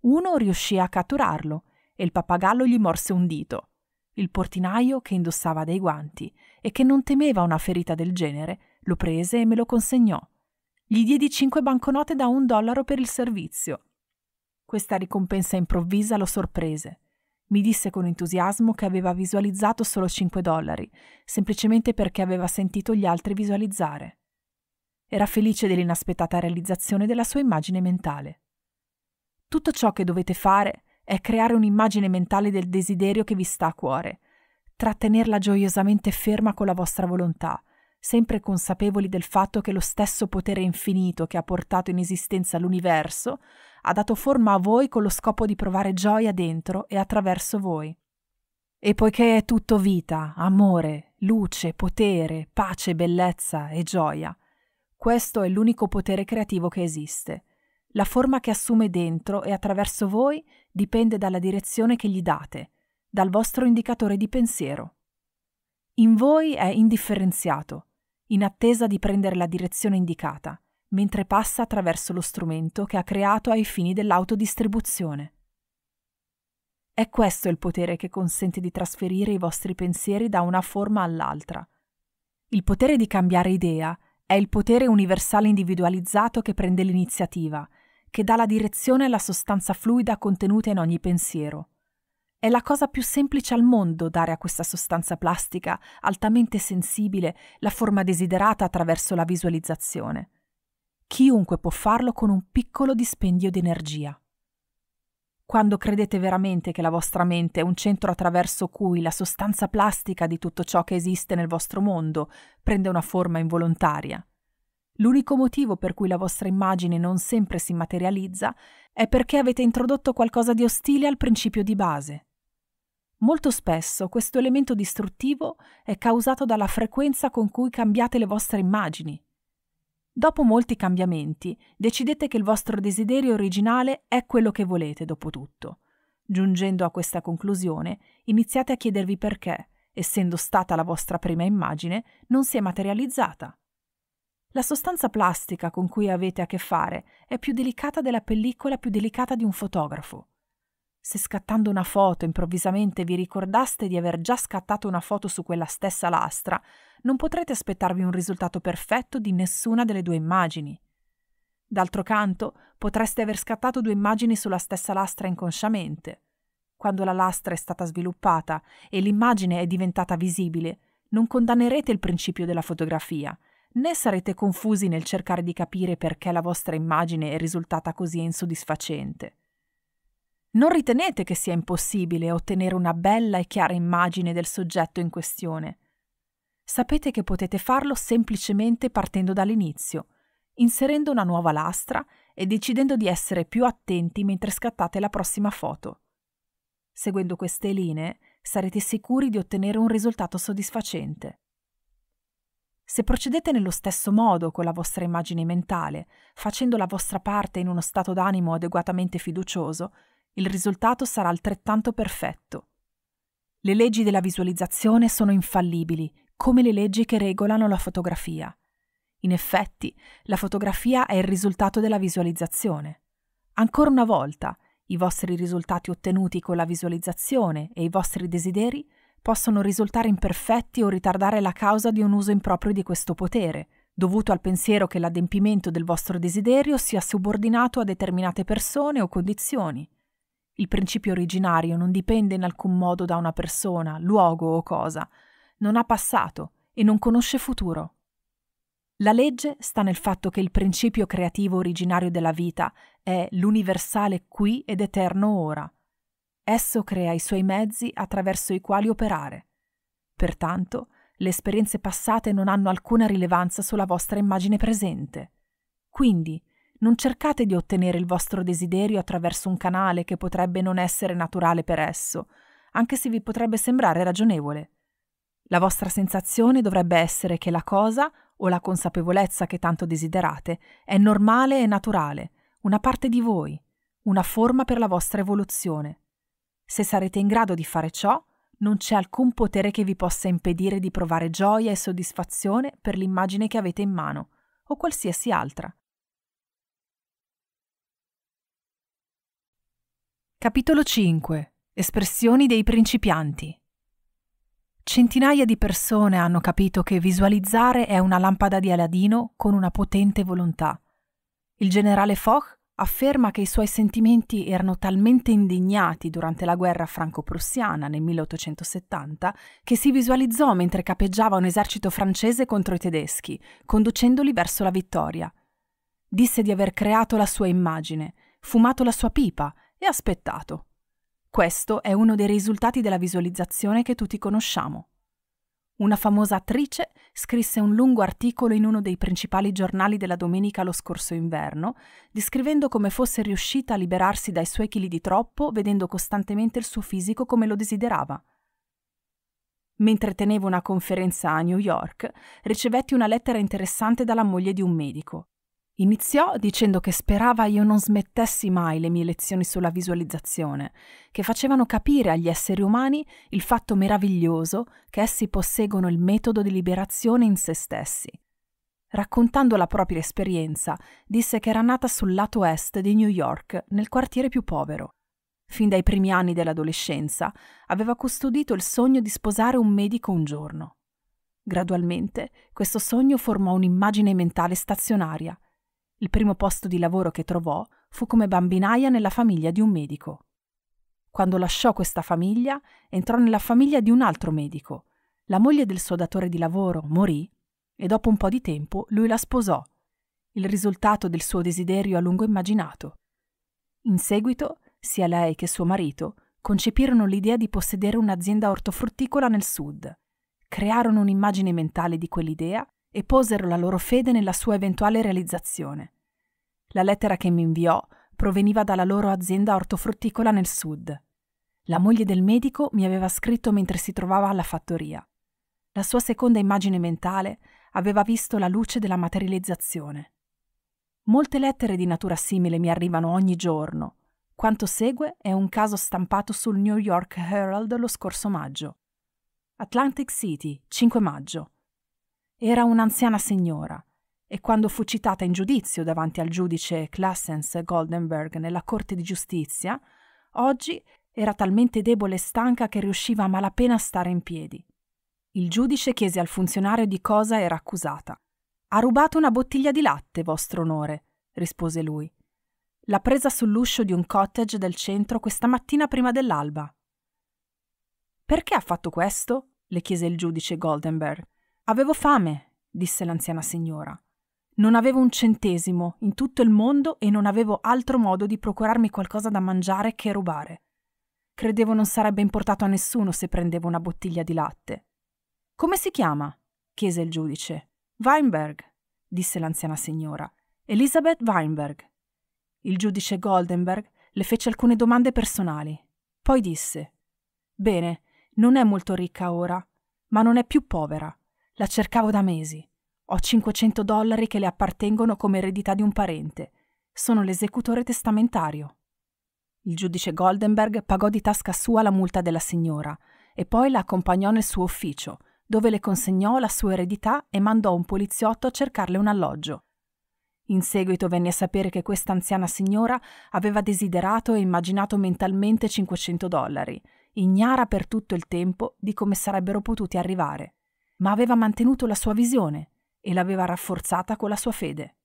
Uno riuscì a catturarlo e il pappagallo gli morse un dito. Il portinaio, che indossava dei guanti e che non temeva una ferita del genere, lo prese e me lo consegnò. Gli diedi cinque banconote da un dollaro per il servizio. Questa ricompensa improvvisa lo sorprese. Mi disse con entusiasmo che aveva visualizzato solo 5 dollari, semplicemente perché aveva sentito gli altri visualizzare. Era felice dell'inaspettata realizzazione della sua immagine mentale. Tutto ciò che dovete fare è creare un'immagine mentale del desiderio che vi sta a cuore, trattenerla gioiosamente ferma con la vostra volontà, sempre consapevoli del fatto che lo stesso potere infinito che ha portato in esistenza l'universo ha dato forma a voi con lo scopo di provare gioia dentro e attraverso voi. E poiché è tutto vita, amore, luce, potere, pace, bellezza e gioia, questo è l'unico potere creativo che esiste. La forma che assume dentro e attraverso voi dipende dalla direzione che gli date, dal vostro indicatore di pensiero. In voi è indifferenziato, in attesa di prendere la direzione indicata, mentre passa attraverso lo strumento che ha creato ai fini dell'autodistribuzione. È questo il potere che consente di trasferire i vostri pensieri da una forma all'altra. Il potere di cambiare idea è il potere universale individualizzato che prende l'iniziativa, che dà la direzione alla sostanza fluida contenuta in ogni pensiero. È la cosa più semplice al mondo dare a questa sostanza plastica, altamente sensibile, la forma desiderata attraverso la visualizzazione. Chiunque può farlo con un piccolo dispendio di energia. Quando credete veramente che la vostra mente è un centro attraverso cui la sostanza plastica di tutto ciò che esiste nel vostro mondo prende una forma involontaria, l'unico motivo per cui la vostra immagine non sempre si materializza è perché avete introdotto qualcosa di ostile al principio di base. Molto spesso questo elemento distruttivo è causato dalla frequenza con cui cambiate le vostre immagini Dopo molti cambiamenti, decidete che il vostro desiderio originale è quello che volete, dopo tutto. Giungendo a questa conclusione, iniziate a chiedervi perché, essendo stata la vostra prima immagine, non si è materializzata. La sostanza plastica con cui avete a che fare è più delicata della pellicola più delicata di un fotografo. Se scattando una foto improvvisamente vi ricordaste di aver già scattato una foto su quella stessa lastra, non potrete aspettarvi un risultato perfetto di nessuna delle due immagini. D'altro canto, potreste aver scattato due immagini sulla stessa lastra inconsciamente. Quando la lastra è stata sviluppata e l'immagine è diventata visibile, non condannerete il principio della fotografia, né sarete confusi nel cercare di capire perché la vostra immagine è risultata così insoddisfacente. Non ritenete che sia impossibile ottenere una bella e chiara immagine del soggetto in questione. Sapete che potete farlo semplicemente partendo dall'inizio, inserendo una nuova lastra e decidendo di essere più attenti mentre scattate la prossima foto. Seguendo queste linee sarete sicuri di ottenere un risultato soddisfacente. Se procedete nello stesso modo con la vostra immagine mentale, facendo la vostra parte in uno stato d'animo adeguatamente fiducioso, il risultato sarà altrettanto perfetto. Le leggi della visualizzazione sono infallibili, come le leggi che regolano la fotografia. In effetti, la fotografia è il risultato della visualizzazione. Ancora una volta, i vostri risultati ottenuti con la visualizzazione e i vostri desideri possono risultare imperfetti o ritardare la causa di un uso improprio di questo potere, dovuto al pensiero che l'adempimento del vostro desiderio sia subordinato a determinate persone o condizioni. Il principio originario non dipende in alcun modo da una persona, luogo o cosa, non ha passato e non conosce futuro. La legge sta nel fatto che il principio creativo originario della vita è l'universale qui ed eterno ora. Esso crea i suoi mezzi attraverso i quali operare. Pertanto, le esperienze passate non hanno alcuna rilevanza sulla vostra immagine presente. Quindi, non cercate di ottenere il vostro desiderio attraverso un canale che potrebbe non essere naturale per esso, anche se vi potrebbe sembrare ragionevole. La vostra sensazione dovrebbe essere che la cosa, o la consapevolezza che tanto desiderate, è normale e naturale, una parte di voi, una forma per la vostra evoluzione. Se sarete in grado di fare ciò, non c'è alcun potere che vi possa impedire di provare gioia e soddisfazione per l'immagine che avete in mano, o qualsiasi altra. Capitolo 5. Espressioni dei principianti. Centinaia di persone hanno capito che visualizzare è una lampada di Aladino con una potente volontà. Il generale Foch afferma che i suoi sentimenti erano talmente indignati durante la guerra franco-prussiana nel 1870 che si visualizzò mentre capeggiava un esercito francese contro i tedeschi, conducendoli verso la vittoria. Disse di aver creato la sua immagine, fumato la sua pipa, e aspettato. Questo è uno dei risultati della visualizzazione che tutti conosciamo. Una famosa attrice scrisse un lungo articolo in uno dei principali giornali della domenica lo scorso inverno, descrivendo come fosse riuscita a liberarsi dai suoi chili di troppo vedendo costantemente il suo fisico come lo desiderava. Mentre tenevo una conferenza a New York, ricevetti una lettera interessante dalla moglie di un medico. Iniziò dicendo che sperava io non smettessi mai le mie lezioni sulla visualizzazione, che facevano capire agli esseri umani il fatto meraviglioso che essi posseggono il metodo di liberazione in se stessi. Raccontando la propria esperienza, disse che era nata sul lato est di New York, nel quartiere più povero. Fin dai primi anni dell'adolescenza aveva custodito il sogno di sposare un medico un giorno. Gradualmente questo sogno formò un'immagine mentale stazionaria il primo posto di lavoro che trovò fu come bambinaia nella famiglia di un medico. Quando lasciò questa famiglia, entrò nella famiglia di un altro medico. La moglie del suo datore di lavoro morì e dopo un po' di tempo lui la sposò, il risultato del suo desiderio a lungo immaginato. In seguito, sia lei che suo marito concepirono l'idea di possedere un'azienda ortofrutticola nel sud. Crearono un'immagine mentale di quell'idea e posero la loro fede nella sua eventuale realizzazione. La lettera che mi inviò proveniva dalla loro azienda ortofrutticola nel sud. La moglie del medico mi aveva scritto mentre si trovava alla fattoria. La sua seconda immagine mentale aveva visto la luce della materializzazione. Molte lettere di natura simile mi arrivano ogni giorno. Quanto segue è un caso stampato sul New York Herald lo scorso maggio. Atlantic City, 5 maggio. Era un'anziana signora e quando fu citata in giudizio davanti al giudice Classens Goldenberg nella Corte di Giustizia, oggi era talmente debole e stanca che riusciva a malapena a stare in piedi. Il giudice chiese al funzionario di cosa era accusata. Ha rubato una bottiglia di latte, vostro onore, rispose lui. L'ha presa sull'uscio di un cottage del centro questa mattina prima dell'alba. Perché ha fatto questo? le chiese il giudice Goldenberg. Avevo fame, disse l'anziana signora. Non avevo un centesimo in tutto il mondo e non avevo altro modo di procurarmi qualcosa da mangiare che rubare. Credevo non sarebbe importato a nessuno se prendevo una bottiglia di latte. Come si chiama? chiese il giudice. Weinberg, disse l'anziana signora. Elisabeth Weinberg. Il giudice Goldenberg le fece alcune domande personali. Poi disse: Bene, non è molto ricca ora, ma non è più povera la cercavo da mesi. Ho 500 dollari che le appartengono come eredità di un parente. Sono l'esecutore testamentario. Il giudice Goldenberg pagò di tasca sua la multa della signora e poi la accompagnò nel suo ufficio, dove le consegnò la sua eredità e mandò un poliziotto a cercarle un alloggio. In seguito venne a sapere che questa anziana signora aveva desiderato e immaginato mentalmente 500 dollari, ignara per tutto il tempo di come sarebbero potuti arrivare ma aveva mantenuto la sua visione e l'aveva rafforzata con la sua fede.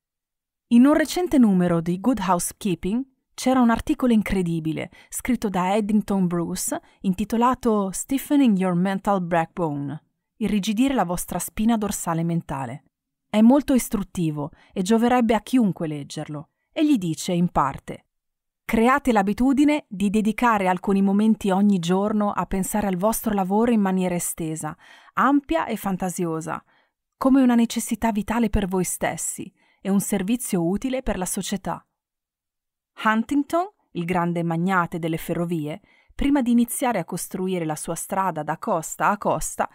In un recente numero di Good Housekeeping c'era un articolo incredibile scritto da Eddington Bruce intitolato Stiffening Your Mental Backbone, irrigidire la vostra spina dorsale mentale. È molto istruttivo e gioverebbe a chiunque leggerlo e gli dice, in parte, Create l'abitudine di dedicare alcuni momenti ogni giorno a pensare al vostro lavoro in maniera estesa, ampia e fantasiosa, come una necessità vitale per voi stessi e un servizio utile per la società. Huntington, il grande magnate delle ferrovie, prima di iniziare a costruire la sua strada da costa a costa,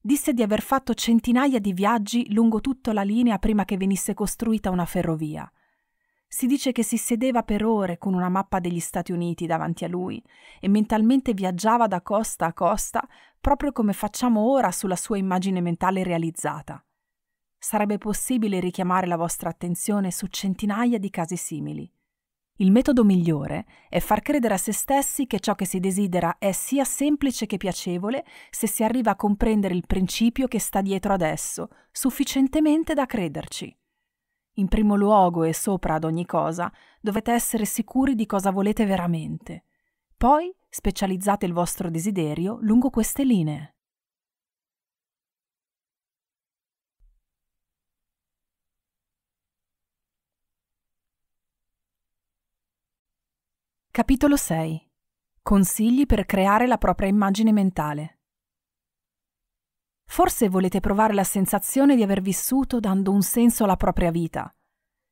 disse di aver fatto centinaia di viaggi lungo tutta la linea prima che venisse costruita una ferrovia. Si dice che si sedeva per ore con una mappa degli Stati Uniti davanti a lui e mentalmente viaggiava da costa a costa proprio come facciamo ora sulla sua immagine mentale realizzata. Sarebbe possibile richiamare la vostra attenzione su centinaia di casi simili. Il metodo migliore è far credere a se stessi che ciò che si desidera è sia semplice che piacevole se si arriva a comprendere il principio che sta dietro adesso, sufficientemente da crederci. In primo luogo e sopra ad ogni cosa, dovete essere sicuri di cosa volete veramente. Poi specializzate il vostro desiderio lungo queste linee. Capitolo 6. Consigli per creare la propria immagine mentale. Forse volete provare la sensazione di aver vissuto dando un senso alla propria vita.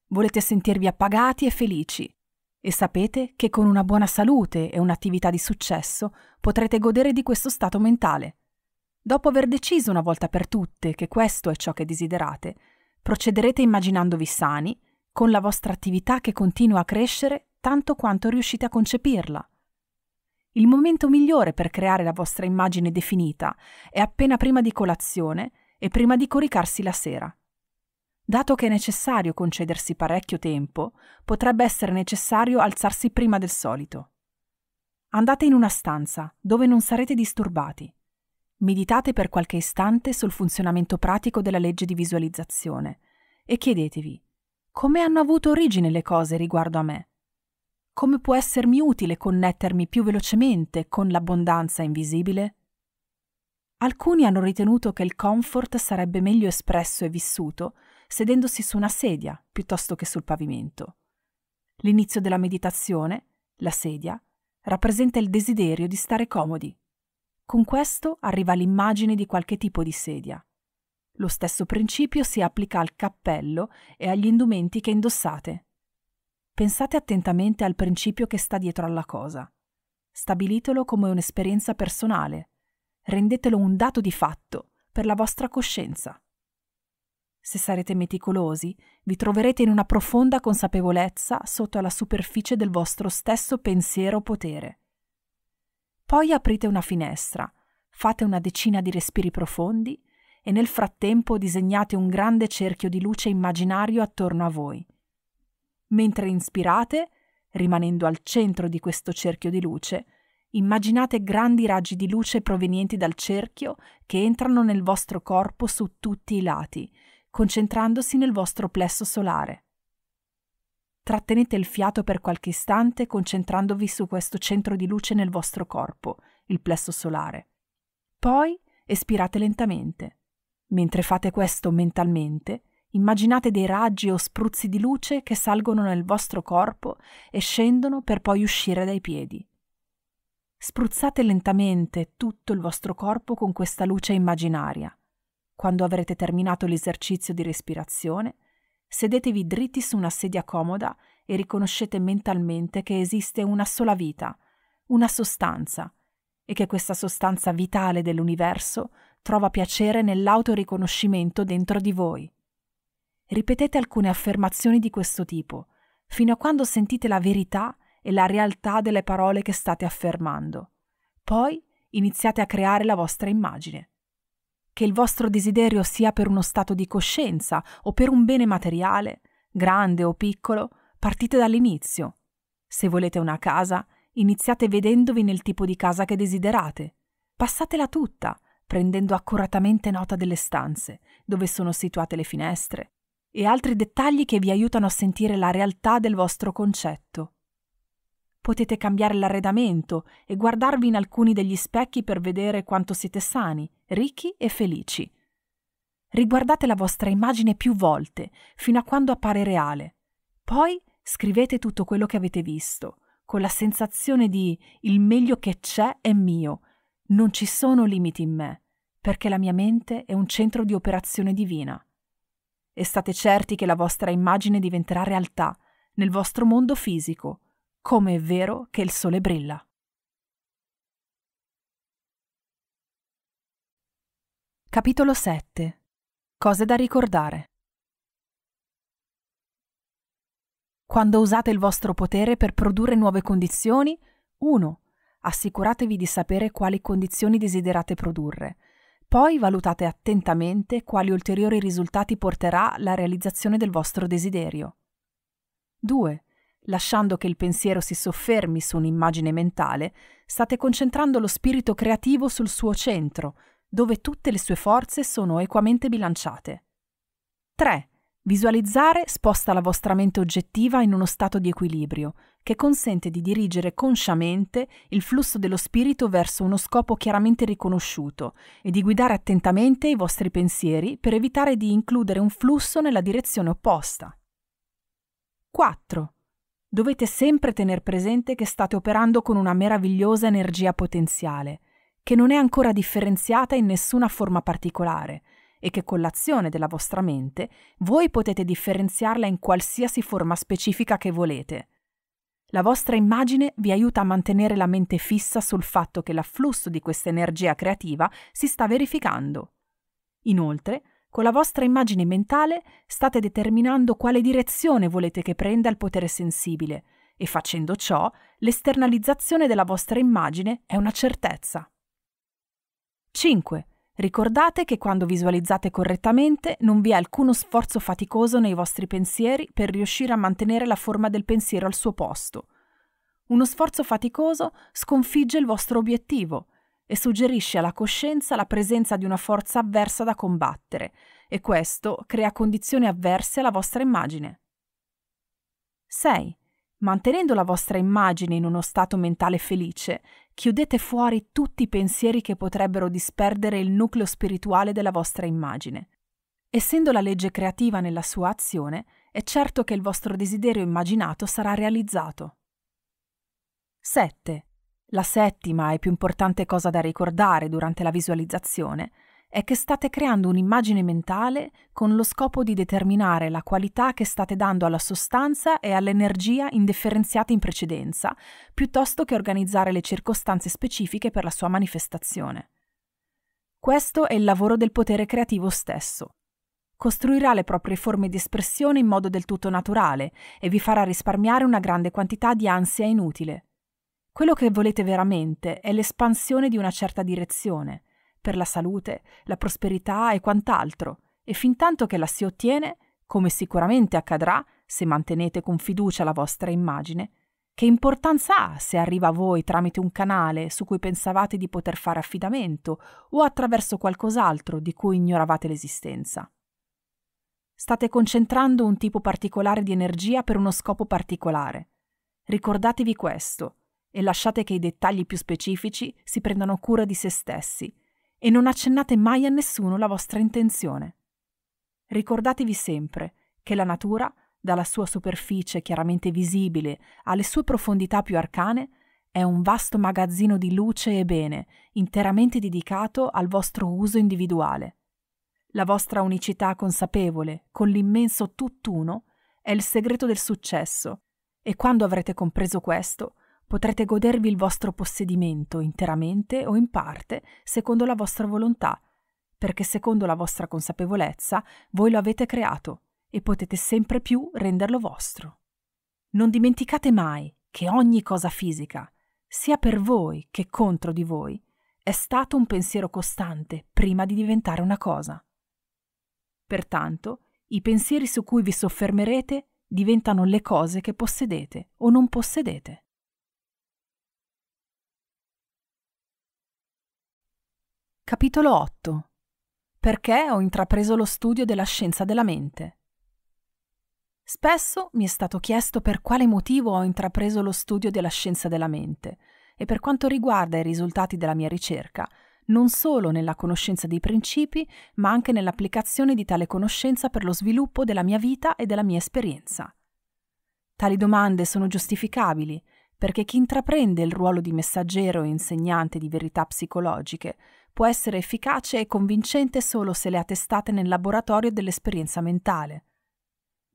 Volete sentirvi appagati e felici. E sapete che con una buona salute e un'attività di successo potrete godere di questo stato mentale. Dopo aver deciso una volta per tutte che questo è ciò che desiderate, procederete immaginandovi sani, con la vostra attività che continua a crescere tanto quanto riuscite a concepirla. Il momento migliore per creare la vostra immagine definita è appena prima di colazione e prima di coricarsi la sera. Dato che è necessario concedersi parecchio tempo, potrebbe essere necessario alzarsi prima del solito. Andate in una stanza dove non sarete disturbati. Meditate per qualche istante sul funzionamento pratico della legge di visualizzazione e chiedetevi come hanno avuto origine le cose riguardo a me come può essermi utile connettermi più velocemente con l'abbondanza invisibile? Alcuni hanno ritenuto che il comfort sarebbe meglio espresso e vissuto sedendosi su una sedia piuttosto che sul pavimento. L'inizio della meditazione, la sedia, rappresenta il desiderio di stare comodi. Con questo arriva l'immagine di qualche tipo di sedia. Lo stesso principio si applica al cappello e agli indumenti che indossate. Pensate attentamente al principio che sta dietro alla cosa. Stabilitelo come un'esperienza personale. Rendetelo un dato di fatto per la vostra coscienza. Se sarete meticolosi, vi troverete in una profonda consapevolezza sotto alla superficie del vostro stesso pensiero potere. Poi aprite una finestra, fate una decina di respiri profondi e nel frattempo disegnate un grande cerchio di luce immaginario attorno a voi Mentre inspirate, rimanendo al centro di questo cerchio di luce, immaginate grandi raggi di luce provenienti dal cerchio che entrano nel vostro corpo su tutti i lati, concentrandosi nel vostro plesso solare. Trattenete il fiato per qualche istante concentrandovi su questo centro di luce nel vostro corpo, il plesso solare. Poi espirate lentamente. Mentre fate questo mentalmente, Immaginate dei raggi o spruzzi di luce che salgono nel vostro corpo e scendono per poi uscire dai piedi. Spruzzate lentamente tutto il vostro corpo con questa luce immaginaria. Quando avrete terminato l'esercizio di respirazione, sedetevi dritti su una sedia comoda e riconoscete mentalmente che esiste una sola vita, una sostanza, e che questa sostanza vitale dell'universo trova piacere nell'autoriconoscimento dentro di voi ripetete alcune affermazioni di questo tipo, fino a quando sentite la verità e la realtà delle parole che state affermando. Poi iniziate a creare la vostra immagine. Che il vostro desiderio sia per uno stato di coscienza o per un bene materiale, grande o piccolo, partite dall'inizio. Se volete una casa, iniziate vedendovi nel tipo di casa che desiderate. Passatela tutta, prendendo accuratamente nota delle stanze, dove sono situate le finestre, e altri dettagli che vi aiutano a sentire la realtà del vostro concetto. Potete cambiare l'arredamento e guardarvi in alcuni degli specchi per vedere quanto siete sani, ricchi e felici. Riguardate la vostra immagine più volte, fino a quando appare reale. Poi scrivete tutto quello che avete visto, con la sensazione di il meglio che c'è è mio, non ci sono limiti in me, perché la mia mente è un centro di operazione divina e state certi che la vostra immagine diventerà realtà nel vostro mondo fisico, come è vero che il sole brilla. Capitolo 7 Cose da ricordare Quando usate il vostro potere per produrre nuove condizioni, 1. Assicuratevi di sapere quali condizioni desiderate produrre poi valutate attentamente quali ulteriori risultati porterà la realizzazione del vostro desiderio. 2. Lasciando che il pensiero si soffermi su un'immagine mentale, state concentrando lo spirito creativo sul suo centro, dove tutte le sue forze sono equamente bilanciate. 3. Visualizzare sposta la vostra mente oggettiva in uno stato di equilibrio, che consente di dirigere consciamente il flusso dello spirito verso uno scopo chiaramente riconosciuto e di guidare attentamente i vostri pensieri per evitare di includere un flusso nella direzione opposta. 4. Dovete sempre tenere presente che state operando con una meravigliosa energia potenziale, che non è ancora differenziata in nessuna forma particolare – e che con l'azione della vostra mente voi potete differenziarla in qualsiasi forma specifica che volete. La vostra immagine vi aiuta a mantenere la mente fissa sul fatto che l'afflusso di questa energia creativa si sta verificando. Inoltre, con la vostra immagine mentale state determinando quale direzione volete che prenda il potere sensibile e facendo ciò l'esternalizzazione della vostra immagine è una certezza. 5. Ricordate che quando visualizzate correttamente non vi è alcuno sforzo faticoso nei vostri pensieri per riuscire a mantenere la forma del pensiero al suo posto. Uno sforzo faticoso sconfigge il vostro obiettivo e suggerisce alla coscienza la presenza di una forza avversa da combattere, e questo crea condizioni avverse alla vostra immagine. 6. Mantenendo la vostra immagine in uno stato mentale felice, chiudete fuori tutti i pensieri che potrebbero disperdere il nucleo spirituale della vostra immagine. Essendo la legge creativa nella sua azione, è certo che il vostro desiderio immaginato sarà realizzato. 7. La settima e più importante cosa da ricordare durante la visualizzazione è che state creando un'immagine mentale con lo scopo di determinare la qualità che state dando alla sostanza e all'energia indifferenziate in precedenza, piuttosto che organizzare le circostanze specifiche per la sua manifestazione. Questo è il lavoro del potere creativo stesso. Costruirà le proprie forme di espressione in modo del tutto naturale e vi farà risparmiare una grande quantità di ansia inutile. Quello che volete veramente è l'espansione di una certa direzione, per la salute, la prosperità e quant'altro, e fin tanto che la si ottiene, come sicuramente accadrà se mantenete con fiducia la vostra immagine, che importanza ha se arriva a voi tramite un canale su cui pensavate di poter fare affidamento o attraverso qualcos'altro di cui ignoravate l'esistenza? State concentrando un tipo particolare di energia per uno scopo particolare. Ricordatevi questo e lasciate che i dettagli più specifici si prendano cura di se stessi e non accennate mai a nessuno la vostra intenzione. Ricordatevi sempre che la natura, dalla sua superficie chiaramente visibile alle sue profondità più arcane, è un vasto magazzino di luce e bene, interamente dedicato al vostro uso individuale. La vostra unicità consapevole, con l'immenso tutt'uno, è il segreto del successo, e quando avrete compreso questo, potrete godervi il vostro possedimento interamente o in parte secondo la vostra volontà, perché secondo la vostra consapevolezza voi lo avete creato e potete sempre più renderlo vostro. Non dimenticate mai che ogni cosa fisica, sia per voi che contro di voi, è stato un pensiero costante prima di diventare una cosa. Pertanto, i pensieri su cui vi soffermerete diventano le cose che possedete o non possedete. Capitolo 8. Perché ho intrapreso lo studio della scienza della mente? Spesso mi è stato chiesto per quale motivo ho intrapreso lo studio della scienza della mente e per quanto riguarda i risultati della mia ricerca, non solo nella conoscenza dei principi, ma anche nell'applicazione di tale conoscenza per lo sviluppo della mia vita e della mia esperienza. Tali domande sono giustificabili, perché chi intraprende il ruolo di messaggero e insegnante di verità psicologiche può essere efficace e convincente solo se le ha testate nel laboratorio dell'esperienza mentale.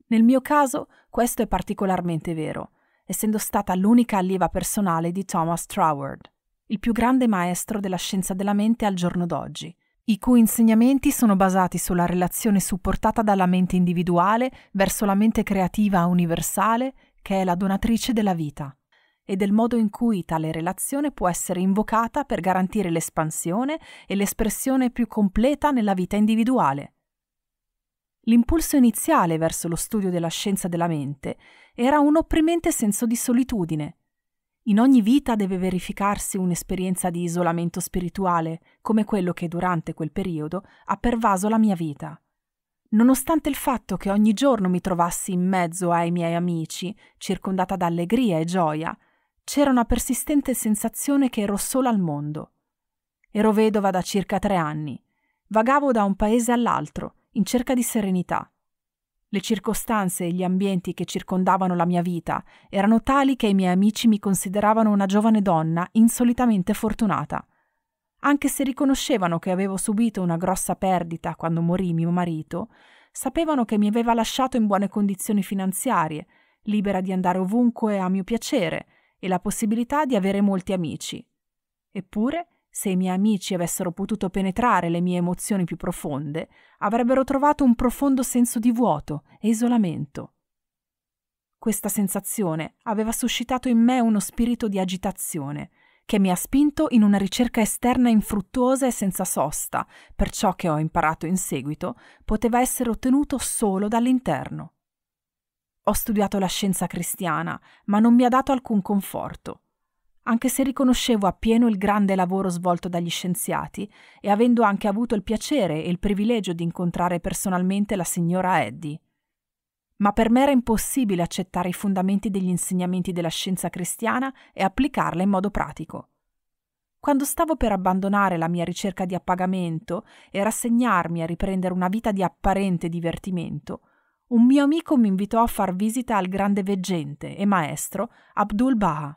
Nel mio caso questo è particolarmente vero, essendo stata l'unica allieva personale di Thomas Troward, il più grande maestro della scienza della mente al giorno d'oggi, i cui insegnamenti sono basati sulla relazione supportata dalla mente individuale verso la mente creativa universale che è la donatrice della vita e del modo in cui tale relazione può essere invocata per garantire l'espansione e l'espressione più completa nella vita individuale. L'impulso iniziale verso lo studio della scienza della mente era un opprimente senso di solitudine. In ogni vita deve verificarsi un'esperienza di isolamento spirituale, come quello che durante quel periodo ha pervaso la mia vita. Nonostante il fatto che ogni giorno mi trovassi in mezzo ai miei amici, circondata da allegria e gioia, c'era una persistente sensazione che ero sola al mondo. Ero vedova da circa tre anni, vagavo da un paese all'altro, in cerca di serenità. Le circostanze e gli ambienti che circondavano la mia vita erano tali che i miei amici mi consideravano una giovane donna insolitamente fortunata. Anche se riconoscevano che avevo subito una grossa perdita quando morì mio marito, sapevano che mi aveva lasciato in buone condizioni finanziarie, libera di andare ovunque a mio piacere, e la possibilità di avere molti amici. Eppure, se i miei amici avessero potuto penetrare le mie emozioni più profonde, avrebbero trovato un profondo senso di vuoto e isolamento. Questa sensazione aveva suscitato in me uno spirito di agitazione, che mi ha spinto in una ricerca esterna infruttuosa e senza sosta, per ciò che ho imparato in seguito poteva essere ottenuto solo dall'interno. Ho studiato la scienza cristiana, ma non mi ha dato alcun conforto. Anche se riconoscevo appieno il grande lavoro svolto dagli scienziati e avendo anche avuto il piacere e il privilegio di incontrare personalmente la signora Eddy. Ma per me era impossibile accettare i fondamenti degli insegnamenti della scienza cristiana e applicarla in modo pratico. Quando stavo per abbandonare la mia ricerca di appagamento e rassegnarmi a riprendere una vita di apparente divertimento, un mio amico mi invitò a far visita al grande veggente e maestro Abdul Baha.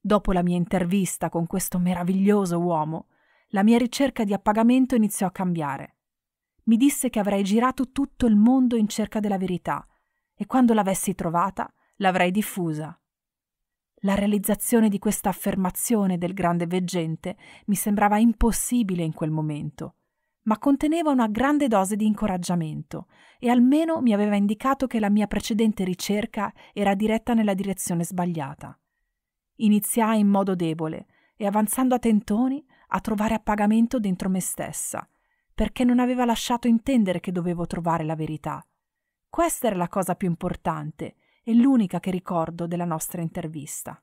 Dopo la mia intervista con questo meraviglioso uomo, la mia ricerca di appagamento iniziò a cambiare. Mi disse che avrei girato tutto il mondo in cerca della verità e quando l'avessi trovata l'avrei diffusa. La realizzazione di questa affermazione del grande veggente mi sembrava impossibile in quel momento ma conteneva una grande dose di incoraggiamento e almeno mi aveva indicato che la mia precedente ricerca era diretta nella direzione sbagliata. Iniziai in modo debole e avanzando a tentoni a trovare appagamento dentro me stessa, perché non aveva lasciato intendere che dovevo trovare la verità. Questa era la cosa più importante e l'unica che ricordo della nostra intervista.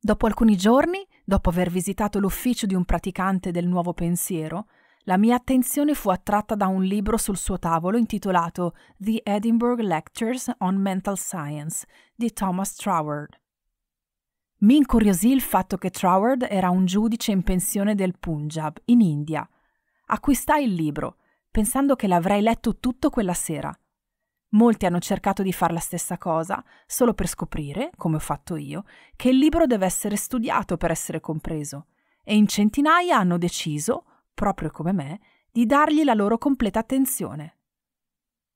Dopo alcuni giorni, dopo aver visitato l'ufficio di un praticante del nuovo pensiero, la mia attenzione fu attratta da un libro sul suo tavolo intitolato The Edinburgh Lectures on Mental Science di Thomas Troward. Mi incuriosì il fatto che Troward era un giudice in pensione del Punjab, in India. Acquistai il libro, pensando che l'avrei letto tutto quella sera. Molti hanno cercato di fare la stessa cosa, solo per scoprire, come ho fatto io, che il libro deve essere studiato per essere compreso, e in centinaia hanno deciso, proprio come me, di dargli la loro completa attenzione.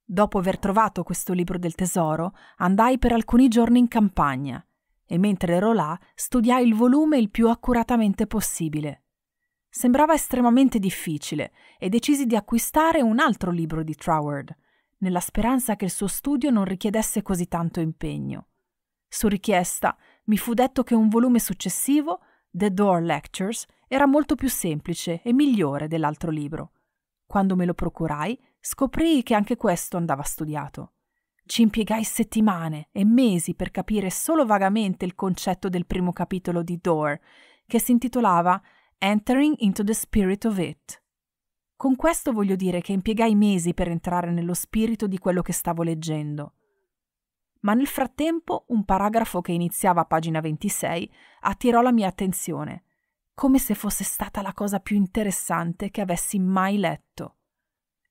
Dopo aver trovato questo libro del tesoro, andai per alcuni giorni in campagna e mentre ero là studiai il volume il più accuratamente possibile. Sembrava estremamente difficile e decisi di acquistare un altro libro di Troward, nella speranza che il suo studio non richiedesse così tanto impegno. Su richiesta mi fu detto che un volume successivo, The Door Lectures, era molto più semplice e migliore dell'altro libro. Quando me lo procurai, scoprii che anche questo andava studiato. Ci impiegai settimane e mesi per capire solo vagamente il concetto del primo capitolo di Door, che si intitolava Entering into the Spirit of It. Con questo voglio dire che impiegai mesi per entrare nello spirito di quello che stavo leggendo. Ma nel frattempo un paragrafo che iniziava a pagina 26 attirò la mia attenzione come se fosse stata la cosa più interessante che avessi mai letto.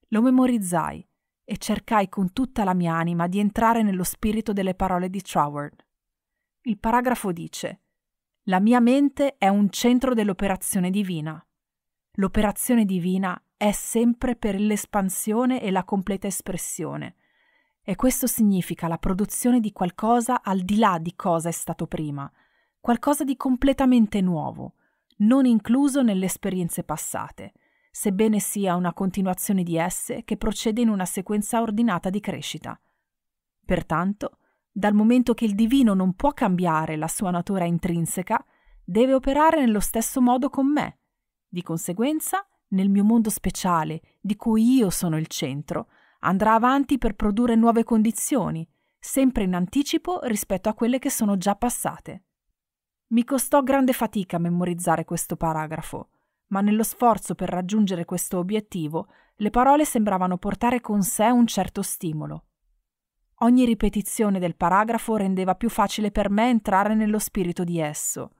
Lo memorizzai e cercai con tutta la mia anima di entrare nello spirito delle parole di Troward. Il paragrafo dice La mia mente è un centro dell'operazione divina. L'operazione divina è sempre per l'espansione e la completa espressione, e questo significa la produzione di qualcosa al di là di cosa è stato prima, qualcosa di completamente nuovo, non incluso nelle esperienze passate, sebbene sia una continuazione di esse che procede in una sequenza ordinata di crescita. Pertanto, dal momento che il divino non può cambiare la sua natura intrinseca, deve operare nello stesso modo con me. Di conseguenza, nel mio mondo speciale, di cui io sono il centro, andrà avanti per produrre nuove condizioni, sempre in anticipo rispetto a quelle che sono già passate. Mi costò grande fatica memorizzare questo paragrafo, ma nello sforzo per raggiungere questo obiettivo le parole sembravano portare con sé un certo stimolo. Ogni ripetizione del paragrafo rendeva più facile per me entrare nello spirito di esso.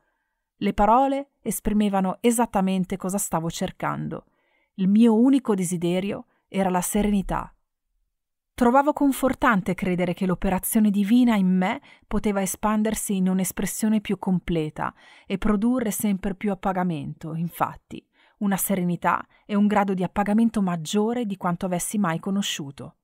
Le parole esprimevano esattamente cosa stavo cercando. Il mio unico desiderio era la serenità Trovavo confortante credere che l'operazione divina in me poteva espandersi in un'espressione più completa e produrre sempre più appagamento, infatti, una serenità e un grado di appagamento maggiore di quanto avessi mai conosciuto.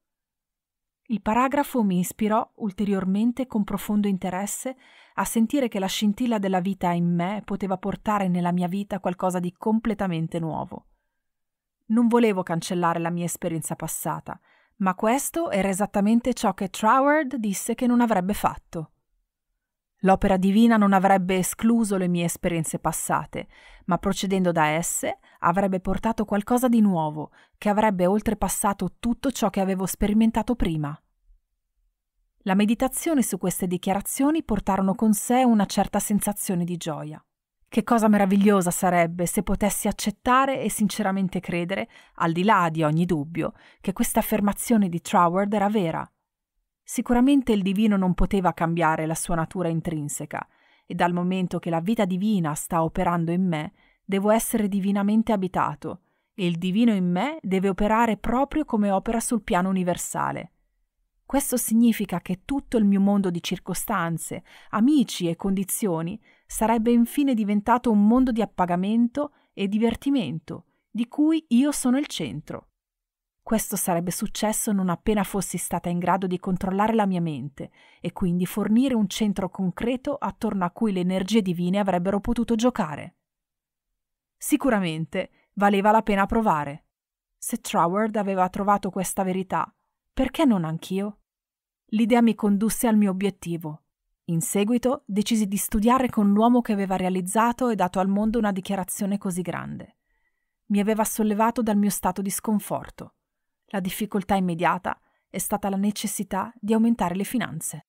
Il paragrafo mi ispirò ulteriormente con profondo interesse a sentire che la scintilla della vita in me poteva portare nella mia vita qualcosa di completamente nuovo. Non volevo cancellare la mia esperienza passata, ma questo era esattamente ciò che Troward disse che non avrebbe fatto. L'opera divina non avrebbe escluso le mie esperienze passate, ma procedendo da esse avrebbe portato qualcosa di nuovo, che avrebbe oltrepassato tutto ciò che avevo sperimentato prima. La meditazione su queste dichiarazioni portarono con sé una certa sensazione di gioia. Che cosa meravigliosa sarebbe se potessi accettare e sinceramente credere, al di là di ogni dubbio, che questa affermazione di Troward era vera. Sicuramente il divino non poteva cambiare la sua natura intrinseca, e dal momento che la vita divina sta operando in me, devo essere divinamente abitato, e il divino in me deve operare proprio come opera sul piano universale. Questo significa che tutto il mio mondo di circostanze, amici e condizioni sarebbe infine diventato un mondo di appagamento e divertimento, di cui io sono il centro. Questo sarebbe successo non appena fossi stata in grado di controllare la mia mente e quindi fornire un centro concreto attorno a cui le energie divine avrebbero potuto giocare. Sicuramente valeva la pena provare. Se Troward aveva trovato questa verità, perché non anch'io? L'idea mi condusse al mio obiettivo. In seguito decisi di studiare con l'uomo che aveva realizzato e dato al mondo una dichiarazione così grande. Mi aveva sollevato dal mio stato di sconforto. La difficoltà immediata è stata la necessità di aumentare le finanze.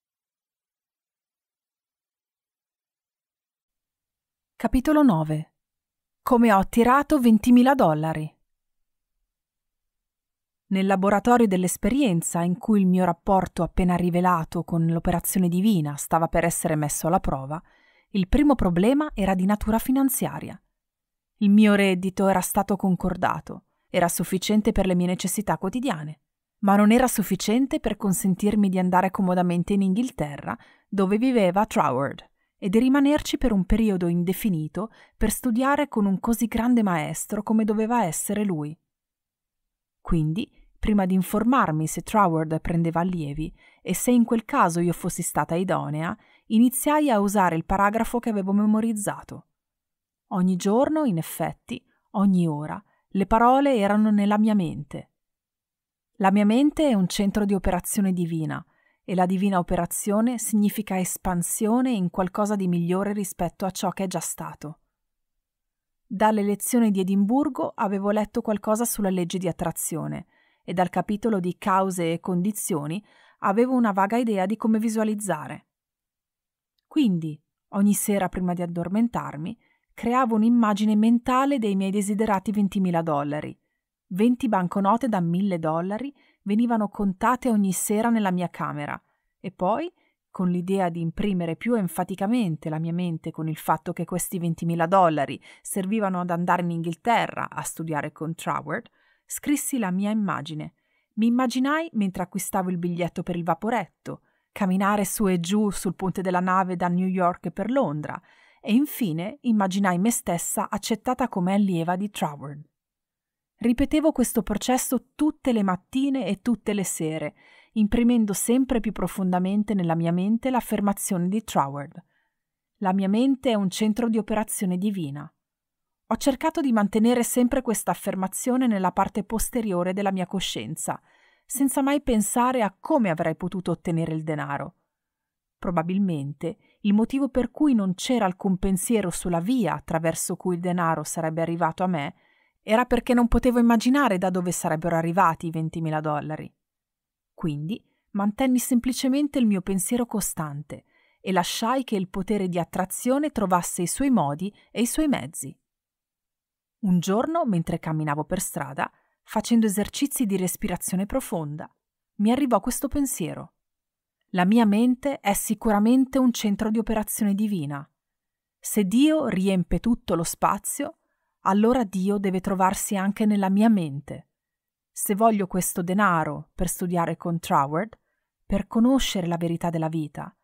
Capitolo 9. Come ho attirato 20.000 dollari. Nel laboratorio dell'esperienza in cui il mio rapporto appena rivelato con l'operazione divina stava per essere messo alla prova, il primo problema era di natura finanziaria. Il mio reddito era stato concordato, era sufficiente per le mie necessità quotidiane, ma non era sufficiente per consentirmi di andare comodamente in Inghilterra, dove viveva Troward, e di rimanerci per un periodo indefinito per studiare con un così grande maestro come doveva essere lui. Quindi, prima di informarmi se Troward prendeva allievi e se in quel caso io fossi stata idonea, iniziai a usare il paragrafo che avevo memorizzato. Ogni giorno, in effetti, ogni ora, le parole erano nella mia mente. La mia mente è un centro di operazione divina e la divina operazione significa espansione in qualcosa di migliore rispetto a ciò che è già stato. Dalle lezioni di Edimburgo avevo letto qualcosa sulla legge di attrazione e dal capitolo di cause e condizioni avevo una vaga idea di come visualizzare. Quindi, ogni sera prima di addormentarmi, creavo un'immagine mentale dei miei desiderati 20.000 dollari. 20 banconote da 1.000 dollari venivano contate ogni sera nella mia camera e poi con l'idea di imprimere più enfaticamente la mia mente con il fatto che questi 20.000 dollari servivano ad andare in Inghilterra a studiare con Troward, scrissi la mia immagine. Mi immaginai mentre acquistavo il biglietto per il vaporetto, camminare su e giù sul ponte della nave da New York per Londra, e infine immaginai me stessa accettata come allieva di Troward. Ripetevo questo processo tutte le mattine e tutte le sere, imprimendo sempre più profondamente nella mia mente l'affermazione di Troward. La mia mente è un centro di operazione divina. Ho cercato di mantenere sempre questa affermazione nella parte posteriore della mia coscienza, senza mai pensare a come avrei potuto ottenere il denaro. Probabilmente il motivo per cui non c'era alcun pensiero sulla via attraverso cui il denaro sarebbe arrivato a me era perché non potevo immaginare da dove sarebbero arrivati i 20.000 dollari. Quindi mantenni semplicemente il mio pensiero costante e lasciai che il potere di attrazione trovasse i suoi modi e i suoi mezzi. Un giorno, mentre camminavo per strada, facendo esercizi di respirazione profonda, mi arrivò questo pensiero. La mia mente è sicuramente un centro di operazione divina. Se Dio riempie tutto lo spazio, allora Dio deve trovarsi anche nella mia mente se voglio questo denaro per studiare con Troward, per conoscere la verità della vita,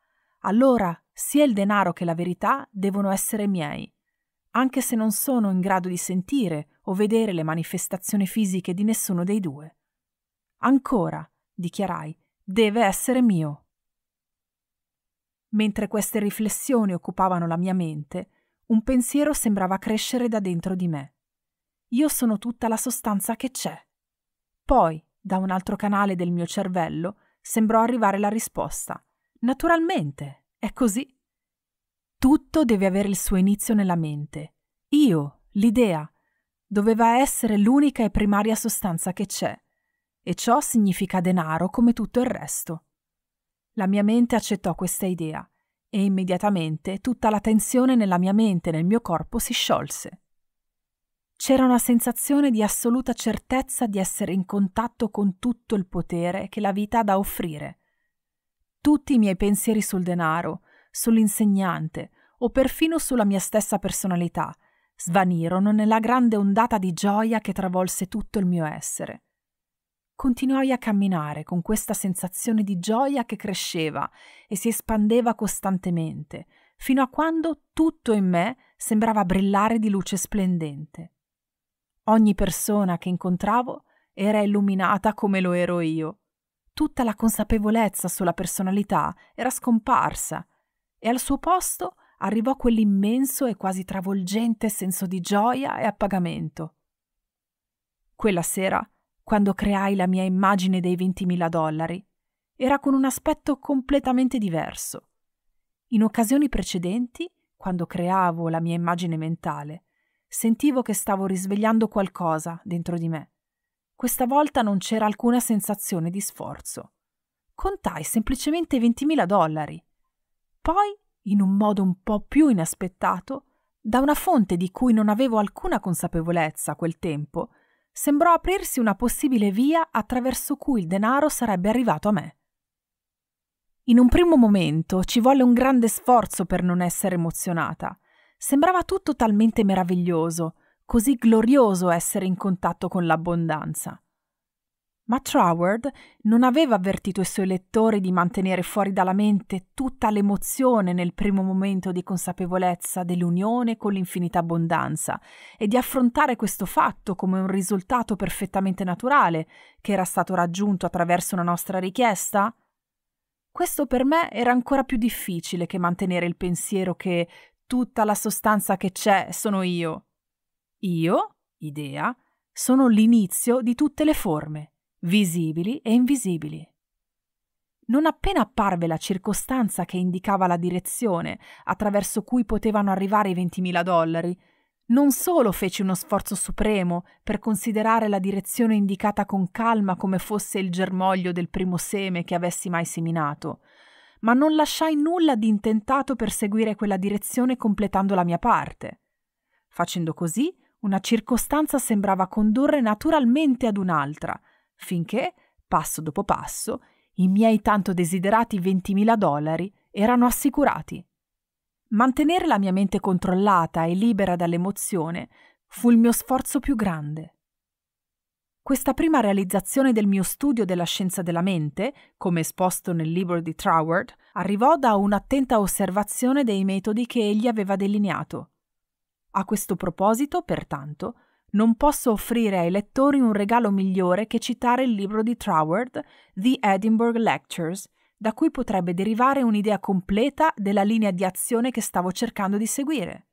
allora sia il denaro che la verità devono essere miei, anche se non sono in grado di sentire o vedere le manifestazioni fisiche di nessuno dei due. Ancora, dichiarai, deve essere mio. Mentre queste riflessioni occupavano la mia mente, un pensiero sembrava crescere da dentro di me. Io sono tutta la sostanza che c'è. Poi, da un altro canale del mio cervello, sembrò arrivare la risposta. Naturalmente, è così. Tutto deve avere il suo inizio nella mente. Io, l'idea, doveva essere l'unica e primaria sostanza che c'è. E ciò significa denaro come tutto il resto. La mia mente accettò questa idea e immediatamente tutta la tensione nella mia mente e nel mio corpo si sciolse c'era una sensazione di assoluta certezza di essere in contatto con tutto il potere che la vita ha da offrire. Tutti i miei pensieri sul denaro, sull'insegnante o perfino sulla mia stessa personalità svanirono nella grande ondata di gioia che travolse tutto il mio essere. Continuai a camminare con questa sensazione di gioia che cresceva e si espandeva costantemente, fino a quando tutto in me sembrava brillare di luce splendente. Ogni persona che incontravo era illuminata come lo ero io. Tutta la consapevolezza sulla personalità era scomparsa e al suo posto arrivò quell'immenso e quasi travolgente senso di gioia e appagamento. Quella sera, quando creai la mia immagine dei 20.000 dollari, era con un aspetto completamente diverso. In occasioni precedenti, quando creavo la mia immagine mentale, sentivo che stavo risvegliando qualcosa dentro di me. Questa volta non c'era alcuna sensazione di sforzo. Contai semplicemente 20.000 dollari. Poi, in un modo un po' più inaspettato, da una fonte di cui non avevo alcuna consapevolezza a quel tempo, sembrò aprirsi una possibile via attraverso cui il denaro sarebbe arrivato a me. In un primo momento ci volle un grande sforzo per non essere emozionata, Sembrava tutto talmente meraviglioso, così glorioso essere in contatto con l'abbondanza. Ma Troward non aveva avvertito i suoi lettori di mantenere fuori dalla mente tutta l'emozione nel primo momento di consapevolezza dell'unione con l'infinita abbondanza e di affrontare questo fatto come un risultato perfettamente naturale che era stato raggiunto attraverso una nostra richiesta? Questo per me era ancora più difficile che mantenere il pensiero che tutta la sostanza che c'è sono io. Io, idea, sono l'inizio di tutte le forme, visibili e invisibili. Non appena apparve la circostanza che indicava la direzione attraverso cui potevano arrivare i 20.000 dollari, non solo feci uno sforzo supremo per considerare la direzione indicata con calma come fosse il germoglio del primo seme che avessi mai seminato, ma non lasciai nulla di intentato per seguire quella direzione completando la mia parte. Facendo così, una circostanza sembrava condurre naturalmente ad un'altra, finché, passo dopo passo, i miei tanto desiderati 20.000 dollari erano assicurati. Mantenere la mia mente controllata e libera dall'emozione fu il mio sforzo più grande. Questa prima realizzazione del mio studio della scienza della mente, come esposto nel libro di Troward, arrivò da un'attenta osservazione dei metodi che egli aveva delineato. A questo proposito, pertanto, non posso offrire ai lettori un regalo migliore che citare il libro di Troward, The Edinburgh Lectures, da cui potrebbe derivare un'idea completa della linea di azione che stavo cercando di seguire.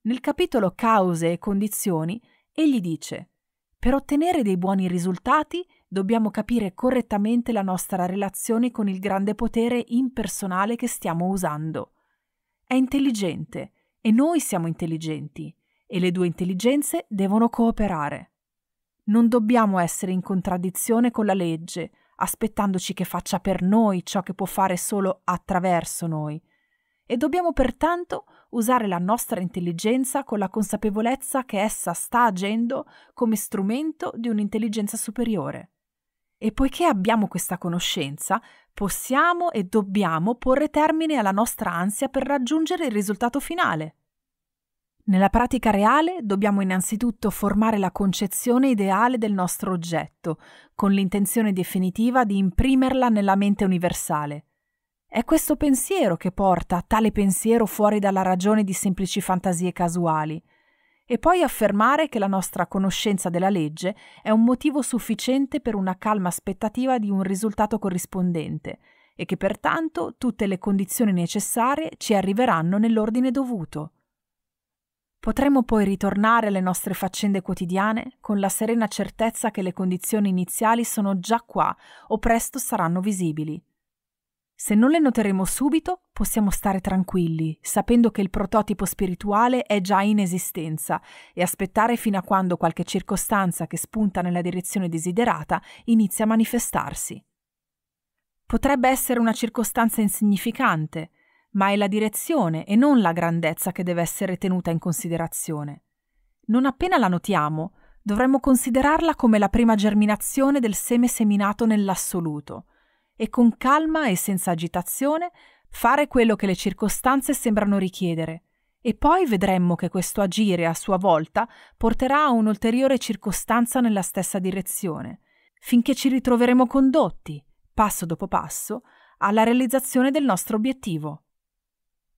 Nel capitolo Cause e condizioni, egli dice per ottenere dei buoni risultati dobbiamo capire correttamente la nostra relazione con il grande potere impersonale che stiamo usando. È intelligente e noi siamo intelligenti e le due intelligenze devono cooperare. Non dobbiamo essere in contraddizione con la legge, aspettandoci che faccia per noi ciò che può fare solo attraverso noi, e dobbiamo pertanto usare la nostra intelligenza con la consapevolezza che essa sta agendo come strumento di un'intelligenza superiore. E poiché abbiamo questa conoscenza, possiamo e dobbiamo porre termine alla nostra ansia per raggiungere il risultato finale. Nella pratica reale dobbiamo innanzitutto formare la concezione ideale del nostro oggetto, con l'intenzione definitiva di imprimerla nella mente universale. È questo pensiero che porta tale pensiero fuori dalla ragione di semplici fantasie casuali. E poi affermare che la nostra conoscenza della legge è un motivo sufficiente per una calma aspettativa di un risultato corrispondente e che pertanto tutte le condizioni necessarie ci arriveranno nell'ordine dovuto. Potremmo poi ritornare alle nostre faccende quotidiane con la serena certezza che le condizioni iniziali sono già qua o presto saranno visibili. Se non le noteremo subito, possiamo stare tranquilli, sapendo che il prototipo spirituale è già in esistenza e aspettare fino a quando qualche circostanza che spunta nella direzione desiderata inizia a manifestarsi. Potrebbe essere una circostanza insignificante, ma è la direzione e non la grandezza che deve essere tenuta in considerazione. Non appena la notiamo, dovremmo considerarla come la prima germinazione del seme seminato nell'assoluto – e con calma e senza agitazione fare quello che le circostanze sembrano richiedere, e poi vedremmo che questo agire a sua volta porterà a un'ulteriore circostanza nella stessa direzione, finché ci ritroveremo condotti, passo dopo passo, alla realizzazione del nostro obiettivo.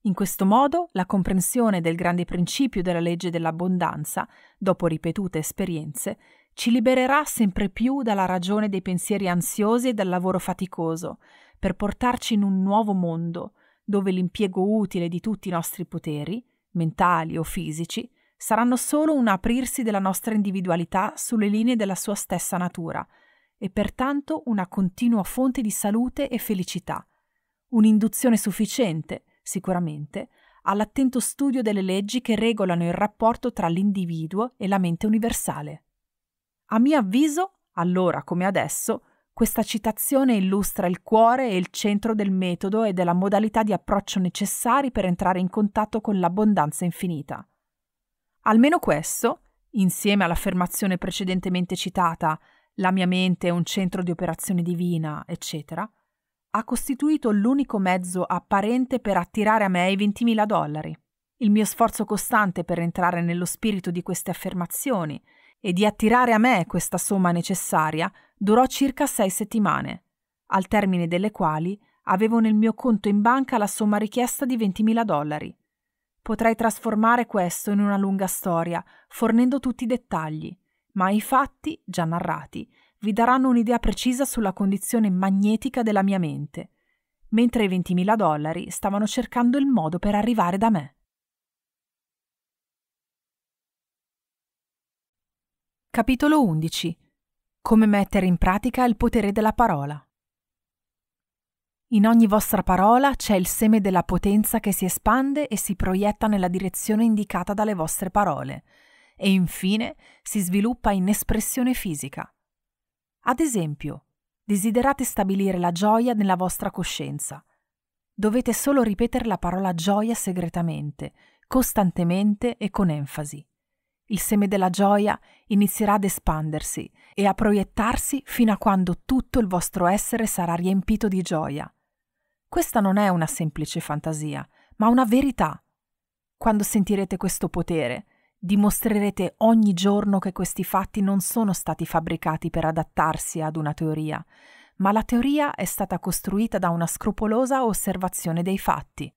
In questo modo la comprensione del grande principio della legge dell'abbondanza, dopo ripetute esperienze, ci libererà sempre più dalla ragione dei pensieri ansiosi e dal lavoro faticoso, per portarci in un nuovo mondo, dove l'impiego utile di tutti i nostri poteri, mentali o fisici, saranno solo un aprirsi della nostra individualità sulle linee della sua stessa natura, e pertanto una continua fonte di salute e felicità. Un'induzione sufficiente, sicuramente, all'attento studio delle leggi che regolano il rapporto tra l'individuo e la mente universale. A mio avviso, allora come adesso, questa citazione illustra il cuore e il centro del metodo e della modalità di approccio necessari per entrare in contatto con l'abbondanza infinita. Almeno questo, insieme all'affermazione precedentemente citata la mia mente è un centro di operazione divina, eccetera, ha costituito l'unico mezzo apparente per attirare a me i 20.000 dollari. Il mio sforzo costante per entrare nello spirito di queste affermazioni e di attirare a me questa somma necessaria durò circa sei settimane, al termine delle quali avevo nel mio conto in banca la somma richiesta di 20.000 dollari. Potrei trasformare questo in una lunga storia, fornendo tutti i dettagli, ma i fatti, già narrati, vi daranno un'idea precisa sulla condizione magnetica della mia mente, mentre i 20.000 dollari stavano cercando il modo per arrivare da me. Capitolo 11. Come mettere in pratica il potere della parola. In ogni vostra parola c'è il seme della potenza che si espande e si proietta nella direzione indicata dalle vostre parole e infine si sviluppa in espressione fisica. Ad esempio, desiderate stabilire la gioia nella vostra coscienza. Dovete solo ripetere la parola gioia segretamente, costantemente e con enfasi. Il seme della gioia inizierà ad espandersi e a proiettarsi fino a quando tutto il vostro essere sarà riempito di gioia. Questa non è una semplice fantasia, ma una verità. Quando sentirete questo potere, dimostrerete ogni giorno che questi fatti non sono stati fabbricati per adattarsi ad una teoria, ma la teoria è stata costruita da una scrupolosa osservazione dei fatti.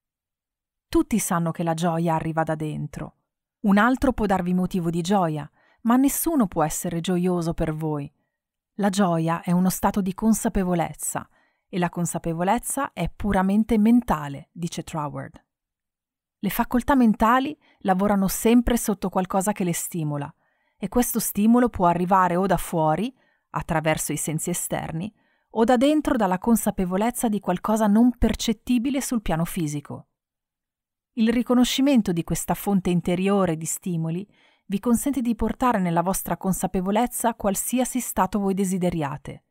Tutti sanno che la gioia arriva da dentro. Un altro può darvi motivo di gioia, ma nessuno può essere gioioso per voi. La gioia è uno stato di consapevolezza e la consapevolezza è puramente mentale, dice Troward. Le facoltà mentali lavorano sempre sotto qualcosa che le stimola e questo stimolo può arrivare o da fuori, attraverso i sensi esterni, o da dentro dalla consapevolezza di qualcosa non percettibile sul piano fisico. Il riconoscimento di questa fonte interiore di stimoli vi consente di portare nella vostra consapevolezza qualsiasi stato voi desideriate.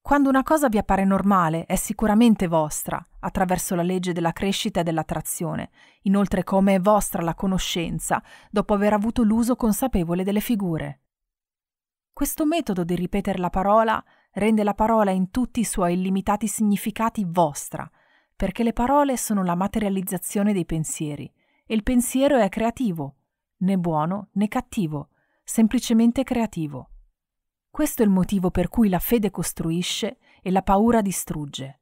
Quando una cosa vi appare normale, è sicuramente vostra, attraverso la legge della crescita e dell'attrazione, inoltre come è vostra la conoscenza, dopo aver avuto l'uso consapevole delle figure. Questo metodo di ripetere la parola rende la parola in tutti i suoi illimitati significati vostra, perché le parole sono la materializzazione dei pensieri e il pensiero è creativo, né buono né cattivo, semplicemente creativo. Questo è il motivo per cui la fede costruisce e la paura distrugge.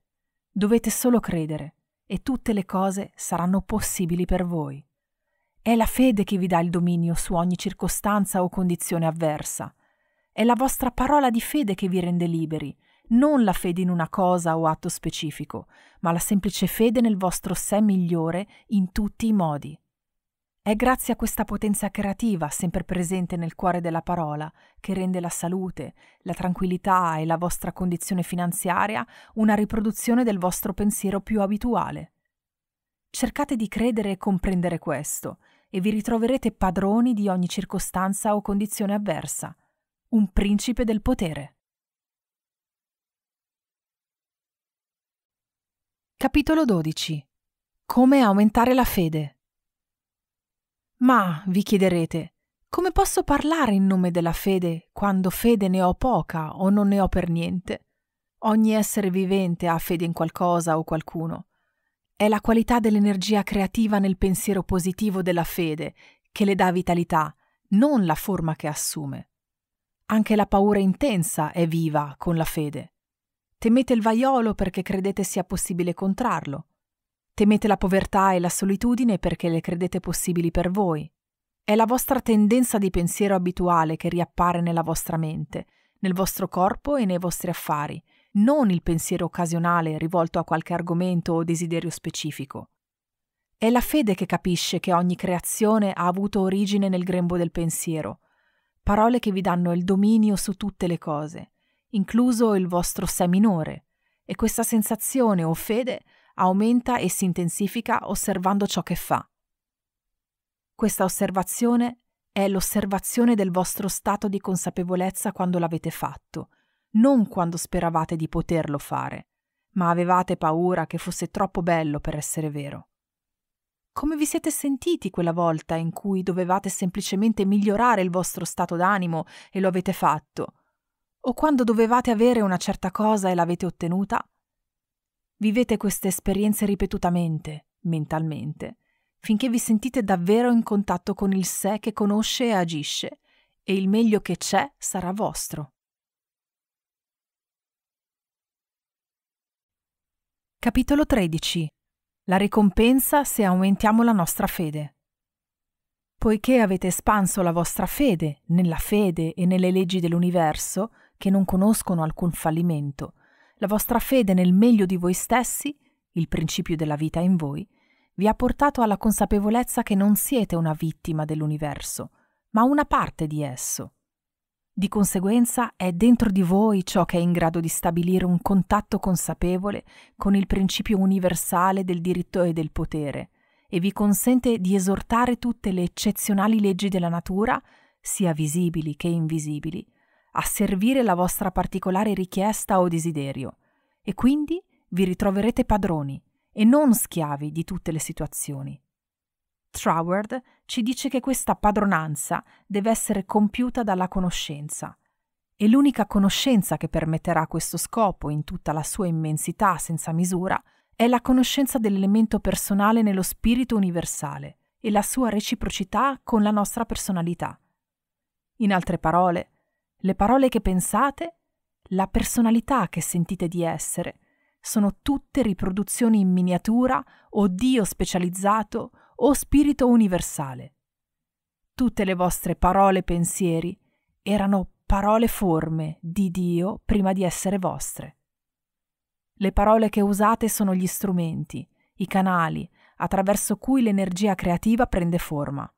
Dovete solo credere e tutte le cose saranno possibili per voi. È la fede che vi dà il dominio su ogni circostanza o condizione avversa. È la vostra parola di fede che vi rende liberi non la fede in una cosa o atto specifico, ma la semplice fede nel vostro sé migliore in tutti i modi. È grazie a questa potenza creativa, sempre presente nel cuore della parola, che rende la salute, la tranquillità e la vostra condizione finanziaria una riproduzione del vostro pensiero più abituale. Cercate di credere e comprendere questo, e vi ritroverete padroni di ogni circostanza o condizione avversa, un principe del potere. Capitolo 12 Come aumentare la fede Ma, vi chiederete, come posso parlare in nome della fede quando fede ne ho poca o non ne ho per niente? Ogni essere vivente ha fede in qualcosa o qualcuno. È la qualità dell'energia creativa nel pensiero positivo della fede che le dà vitalità, non la forma che assume. Anche la paura intensa è viva con la fede. Temete il vaiolo perché credete sia possibile contrarlo. Temete la povertà e la solitudine perché le credete possibili per voi. È la vostra tendenza di pensiero abituale che riappare nella vostra mente, nel vostro corpo e nei vostri affari, non il pensiero occasionale rivolto a qualche argomento o desiderio specifico. È la fede che capisce che ogni creazione ha avuto origine nel grembo del pensiero, parole che vi danno il dominio su tutte le cose incluso il vostro sé minore, e questa sensazione o fede aumenta e si intensifica osservando ciò che fa. Questa osservazione è l'osservazione del vostro stato di consapevolezza quando l'avete fatto, non quando speravate di poterlo fare, ma avevate paura che fosse troppo bello per essere vero. Come vi siete sentiti quella volta in cui dovevate semplicemente migliorare il vostro stato d'animo e lo avete fatto, o quando dovevate avere una certa cosa e l'avete ottenuta? Vivete queste esperienze ripetutamente, mentalmente, finché vi sentite davvero in contatto con il sé che conosce e agisce, e il meglio che c'è sarà vostro. Capitolo 13. La ricompensa se aumentiamo la nostra fede. Poiché avete espanso la vostra fede nella fede e nelle leggi dell'universo, che non conoscono alcun fallimento, la vostra fede nel meglio di voi stessi, il principio della vita in voi, vi ha portato alla consapevolezza che non siete una vittima dell'universo, ma una parte di esso. Di conseguenza è dentro di voi ciò che è in grado di stabilire un contatto consapevole con il principio universale del diritto e del potere e vi consente di esortare tutte le eccezionali leggi della natura, sia visibili che invisibili, a servire la vostra particolare richiesta o desiderio e quindi vi ritroverete padroni e non schiavi di tutte le situazioni. Troward ci dice che questa padronanza deve essere compiuta dalla conoscenza e l'unica conoscenza che permetterà questo scopo in tutta la sua immensità senza misura è la conoscenza dell'elemento personale nello spirito universale e la sua reciprocità con la nostra personalità. In altre parole, le parole che pensate, la personalità che sentite di essere, sono tutte riproduzioni in miniatura o Dio specializzato o spirito universale. Tutte le vostre parole pensieri erano parole forme di Dio prima di essere vostre. Le parole che usate sono gli strumenti, i canali attraverso cui l'energia creativa prende forma.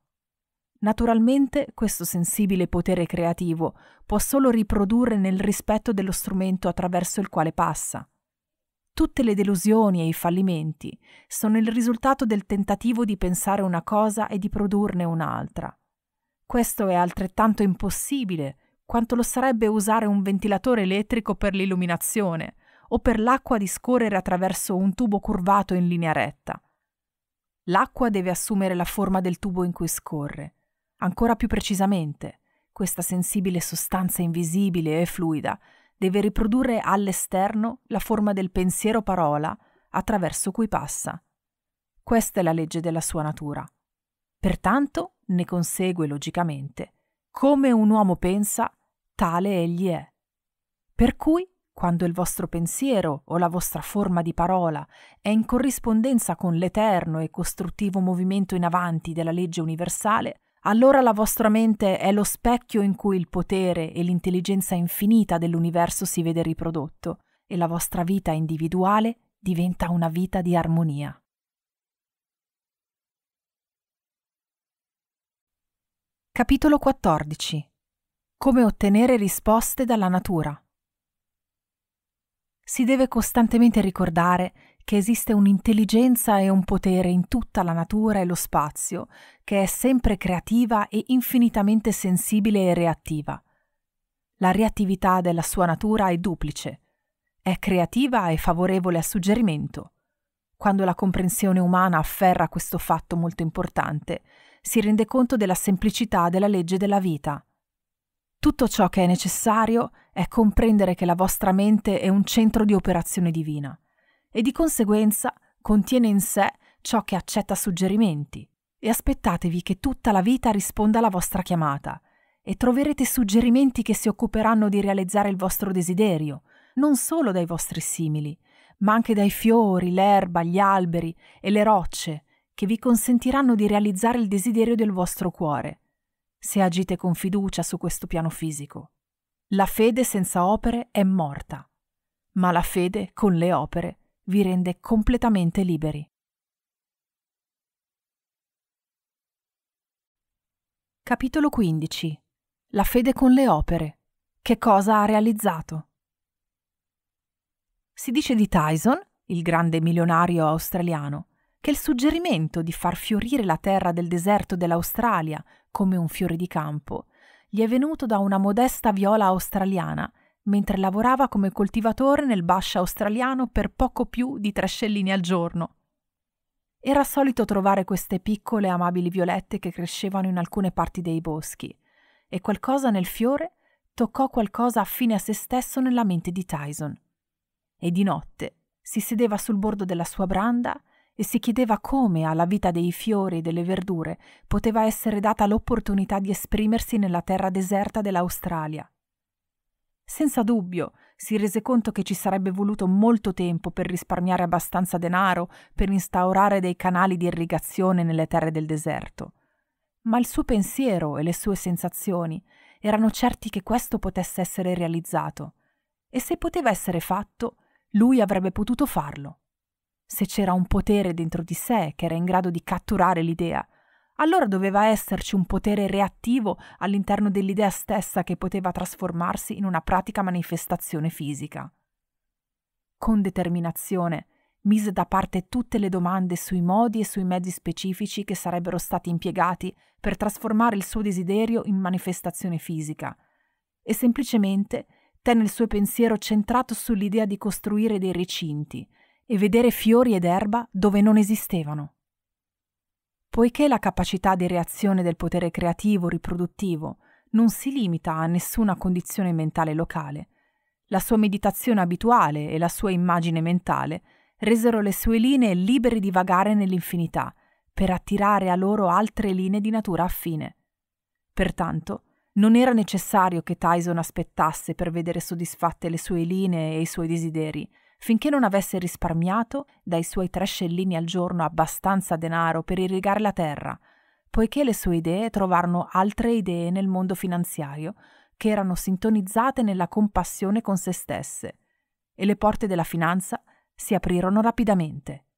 Naturalmente questo sensibile potere creativo può solo riprodurre nel rispetto dello strumento attraverso il quale passa. Tutte le delusioni e i fallimenti sono il risultato del tentativo di pensare una cosa e di produrne un'altra. Questo è altrettanto impossibile quanto lo sarebbe usare un ventilatore elettrico per l'illuminazione o per l'acqua di scorrere attraverso un tubo curvato in linea retta. L'acqua deve assumere la forma del tubo in cui scorre Ancora più precisamente, questa sensibile sostanza invisibile e fluida deve riprodurre all'esterno la forma del pensiero parola attraverso cui passa. Questa è la legge della sua natura. Pertanto ne consegue logicamente, come un uomo pensa, tale egli è. Per cui, quando il vostro pensiero o la vostra forma di parola è in corrispondenza con l'eterno e costruttivo movimento in avanti della legge universale, allora la vostra mente è lo specchio in cui il potere e l'intelligenza infinita dell'universo si vede riprodotto e la vostra vita individuale diventa una vita di armonia. Capitolo 14 Come ottenere risposte dalla natura Si deve costantemente ricordare che esiste un'intelligenza e un potere in tutta la natura e lo spazio, che è sempre creativa e infinitamente sensibile e reattiva. La reattività della sua natura è duplice. È creativa e favorevole al suggerimento. Quando la comprensione umana afferra questo fatto molto importante, si rende conto della semplicità della legge della vita. Tutto ciò che è necessario è comprendere che la vostra mente è un centro di operazione divina e di conseguenza contiene in sé ciò che accetta suggerimenti. E aspettatevi che tutta la vita risponda alla vostra chiamata e troverete suggerimenti che si occuperanno di realizzare il vostro desiderio, non solo dai vostri simili, ma anche dai fiori, l'erba, gli alberi e le rocce, che vi consentiranno di realizzare il desiderio del vostro cuore, se agite con fiducia su questo piano fisico. La fede senza opere è morta, ma la fede con le opere è vi rende completamente liberi. Capitolo 15. La fede con le opere. Che cosa ha realizzato? Si dice di Tyson, il grande milionario australiano, che il suggerimento di far fiorire la terra del deserto dell'Australia come un fiore di campo gli è venuto da una modesta viola australiana mentre lavorava come coltivatore nel Bascia australiano per poco più di tre scellini al giorno. Era solito trovare queste piccole amabili violette che crescevano in alcune parti dei boschi, e qualcosa nel fiore toccò qualcosa affine a se stesso nella mente di Tyson. E di notte si sedeva sul bordo della sua branda e si chiedeva come alla vita dei fiori e delle verdure poteva essere data l'opportunità di esprimersi nella terra deserta dell'Australia senza dubbio si rese conto che ci sarebbe voluto molto tempo per risparmiare abbastanza denaro per instaurare dei canali di irrigazione nelle terre del deserto. Ma il suo pensiero e le sue sensazioni erano certi che questo potesse essere realizzato, e se poteva essere fatto, lui avrebbe potuto farlo. Se c'era un potere dentro di sé che era in grado di catturare l'idea, allora doveva esserci un potere reattivo all'interno dell'idea stessa che poteva trasformarsi in una pratica manifestazione fisica. Con determinazione mise da parte tutte le domande sui modi e sui mezzi specifici che sarebbero stati impiegati per trasformare il suo desiderio in manifestazione fisica e semplicemente tenne il suo pensiero centrato sull'idea di costruire dei recinti e vedere fiori ed erba dove non esistevano. Poiché la capacità di reazione del potere creativo riproduttivo non si limita a nessuna condizione mentale locale, la sua meditazione abituale e la sua immagine mentale resero le sue linee libere di vagare nell'infinità per attirare a loro altre linee di natura affine. Pertanto, non era necessario che Tyson aspettasse per vedere soddisfatte le sue linee e i suoi desideri, finché non avesse risparmiato dai suoi tre scellini al giorno abbastanza denaro per irrigare la terra, poiché le sue idee trovarono altre idee nel mondo finanziario che erano sintonizzate nella compassione con se stesse, e le porte della finanza si aprirono rapidamente.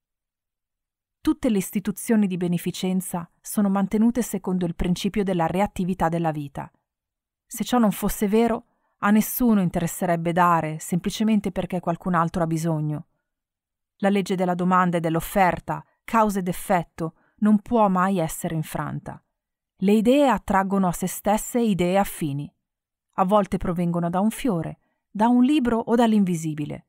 Tutte le istituzioni di beneficenza sono mantenute secondo il principio della reattività della vita. Se ciò non fosse vero, a nessuno interesserebbe dare semplicemente perché qualcun altro ha bisogno. La legge della domanda e dell'offerta, causa ed effetto, non può mai essere infranta. Le idee attraggono a se stesse idee affini. A volte provengono da un fiore, da un libro o dall'invisibile.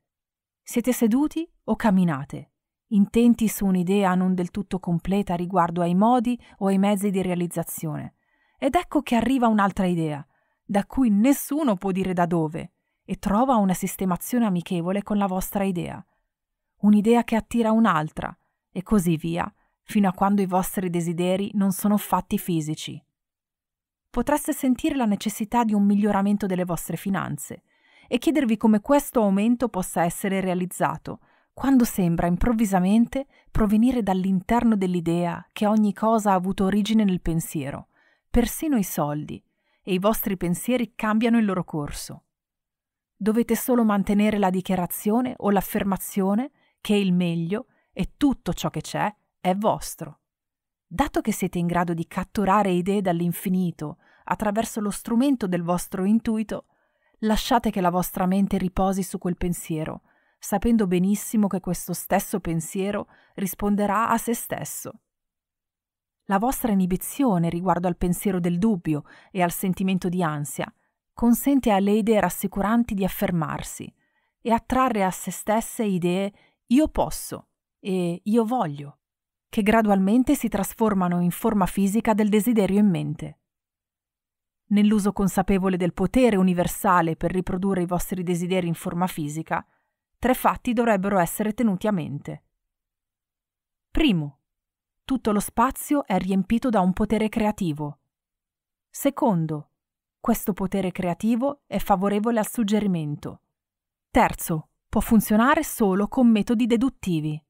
Siete seduti o camminate, intenti su un'idea non del tutto completa riguardo ai modi o ai mezzi di realizzazione. Ed ecco che arriva un'altra idea, da cui nessuno può dire da dove, e trova una sistemazione amichevole con la vostra idea. Un'idea che attira un'altra, e così via, fino a quando i vostri desideri non sono fatti fisici. Potreste sentire la necessità di un miglioramento delle vostre finanze e chiedervi come questo aumento possa essere realizzato, quando sembra improvvisamente provenire dall'interno dell'idea che ogni cosa ha avuto origine nel pensiero, persino i soldi, e i vostri pensieri cambiano il loro corso. Dovete solo mantenere la dichiarazione o l'affermazione che il meglio e tutto ciò che c'è è vostro. Dato che siete in grado di catturare idee dall'infinito attraverso lo strumento del vostro intuito, lasciate che la vostra mente riposi su quel pensiero, sapendo benissimo che questo stesso pensiero risponderà a se stesso la vostra inibizione riguardo al pensiero del dubbio e al sentimento di ansia consente alle idee rassicuranti di affermarsi e attrarre a se stesse idee io posso e io voglio, che gradualmente si trasformano in forma fisica del desiderio in mente. Nell'uso consapevole del potere universale per riprodurre i vostri desideri in forma fisica, tre fatti dovrebbero essere tenuti a mente. Primo, tutto lo spazio è riempito da un potere creativo. Secondo, questo potere creativo è favorevole al suggerimento. Terzo, può funzionare solo con metodi deduttivi.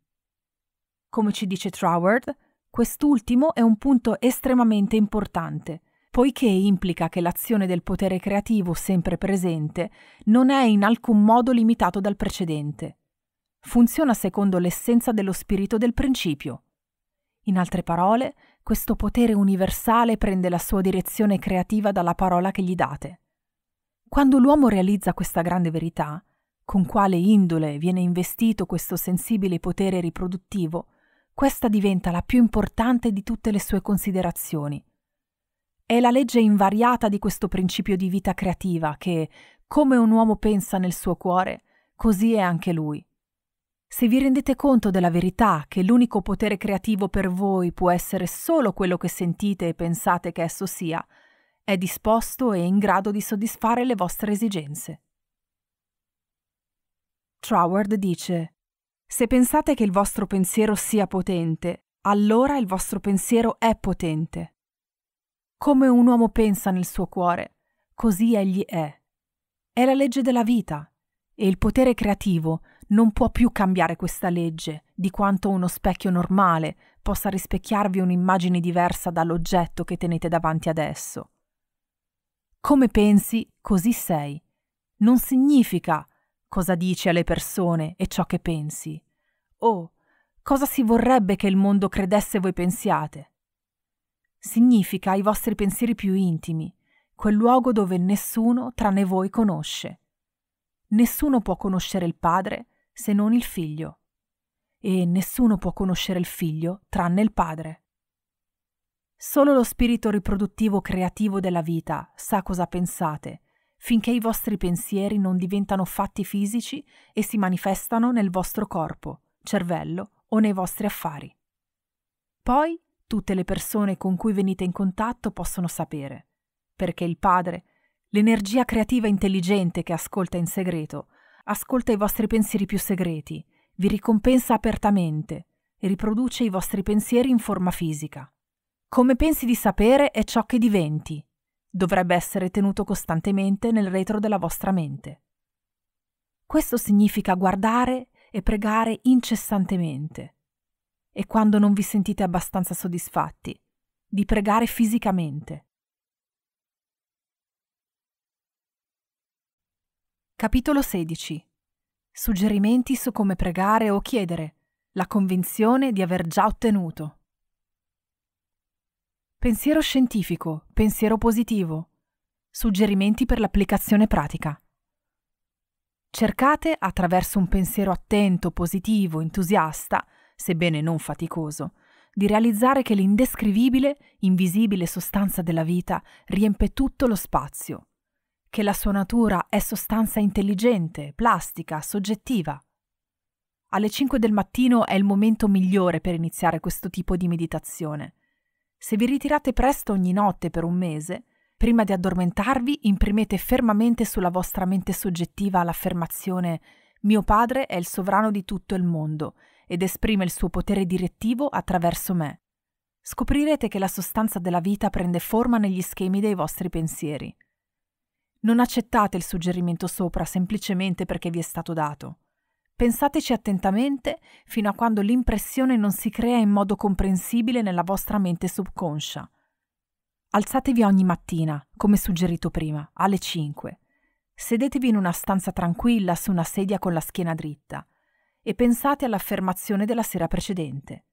Come ci dice Troward, quest'ultimo è un punto estremamente importante, poiché implica che l'azione del potere creativo sempre presente non è in alcun modo limitato dal precedente. Funziona secondo l'essenza dello spirito del principio, in altre parole, questo potere universale prende la sua direzione creativa dalla parola che gli date. Quando l'uomo realizza questa grande verità, con quale indole viene investito questo sensibile potere riproduttivo, questa diventa la più importante di tutte le sue considerazioni. È la legge invariata di questo principio di vita creativa che, come un uomo pensa nel suo cuore, così è anche lui. Se vi rendete conto della verità che l'unico potere creativo per voi può essere solo quello che sentite e pensate che esso sia, è disposto e in grado di soddisfare le vostre esigenze. Troward dice Se pensate che il vostro pensiero sia potente, allora il vostro pensiero è potente. Come un uomo pensa nel suo cuore, così egli è. È la legge della vita e il potere creativo è. Non può più cambiare questa legge di quanto uno specchio normale possa rispecchiarvi un'immagine diversa dall'oggetto che tenete davanti adesso. Come pensi, così sei. Non significa cosa dici alle persone e ciò che pensi. O oh, cosa si vorrebbe che il mondo credesse voi pensiate. Significa i vostri pensieri più intimi, quel luogo dove nessuno tranne voi conosce. Nessuno può conoscere il Padre se non il figlio. E nessuno può conoscere il figlio tranne il padre. Solo lo spirito riproduttivo creativo della vita sa cosa pensate, finché i vostri pensieri non diventano fatti fisici e si manifestano nel vostro corpo, cervello o nei vostri affari. Poi tutte le persone con cui venite in contatto possono sapere, perché il Padre, l'energia creativa intelligente che ascolta in segreto, ascolta i vostri pensieri più segreti, vi ricompensa apertamente e riproduce i vostri pensieri in forma fisica. Come pensi di sapere è ciò che diventi. Dovrebbe essere tenuto costantemente nel retro della vostra mente. Questo significa guardare e pregare incessantemente. E quando non vi sentite abbastanza soddisfatti, di pregare fisicamente. Capitolo 16. Suggerimenti su come pregare o chiedere, la convinzione di aver già ottenuto. Pensiero scientifico, pensiero positivo. Suggerimenti per l'applicazione pratica. Cercate, attraverso un pensiero attento, positivo, entusiasta, sebbene non faticoso, di realizzare che l'indescrivibile, invisibile sostanza della vita riempie tutto lo spazio, che la sua natura è sostanza intelligente, plastica, soggettiva. Alle 5 del mattino è il momento migliore per iniziare questo tipo di meditazione. Se vi ritirate presto ogni notte per un mese, prima di addormentarvi imprimete fermamente sulla vostra mente soggettiva l'affermazione Mio padre è il sovrano di tutto il mondo ed esprime il suo potere direttivo attraverso me. Scoprirete che la sostanza della vita prende forma negli schemi dei vostri pensieri. Non accettate il suggerimento sopra semplicemente perché vi è stato dato. Pensateci attentamente fino a quando l'impressione non si crea in modo comprensibile nella vostra mente subconscia. Alzatevi ogni mattina, come suggerito prima, alle 5. Sedetevi in una stanza tranquilla su una sedia con la schiena dritta e pensate all'affermazione della sera precedente.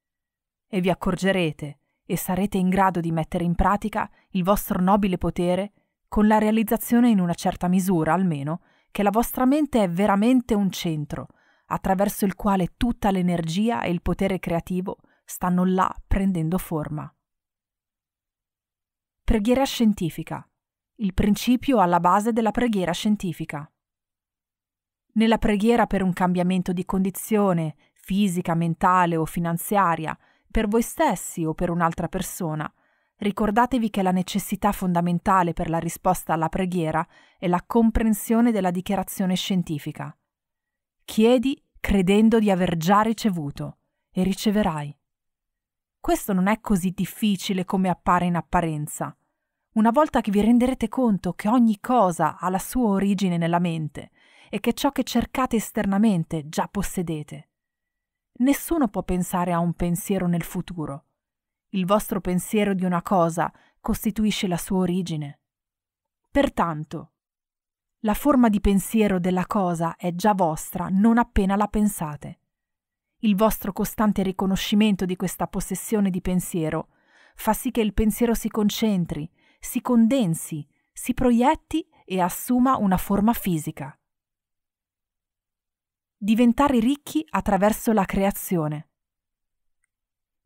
E vi accorgerete e sarete in grado di mettere in pratica il vostro nobile potere con la realizzazione in una certa misura, almeno, che la vostra mente è veramente un centro, attraverso il quale tutta l'energia e il potere creativo stanno là prendendo forma. Preghiera scientifica. Il principio alla base della preghiera scientifica. Nella preghiera per un cambiamento di condizione, fisica, mentale o finanziaria, per voi stessi o per un'altra persona, ricordatevi che la necessità fondamentale per la risposta alla preghiera è la comprensione della dichiarazione scientifica. Chiedi credendo di aver già ricevuto e riceverai. Questo non è così difficile come appare in apparenza. Una volta che vi renderete conto che ogni cosa ha la sua origine nella mente e che ciò che cercate esternamente già possedete. Nessuno può pensare a un pensiero nel futuro il vostro pensiero di una cosa costituisce la sua origine. Pertanto, la forma di pensiero della cosa è già vostra non appena la pensate. Il vostro costante riconoscimento di questa possessione di pensiero fa sì che il pensiero si concentri, si condensi, si proietti e assuma una forma fisica. Diventare ricchi attraverso la creazione.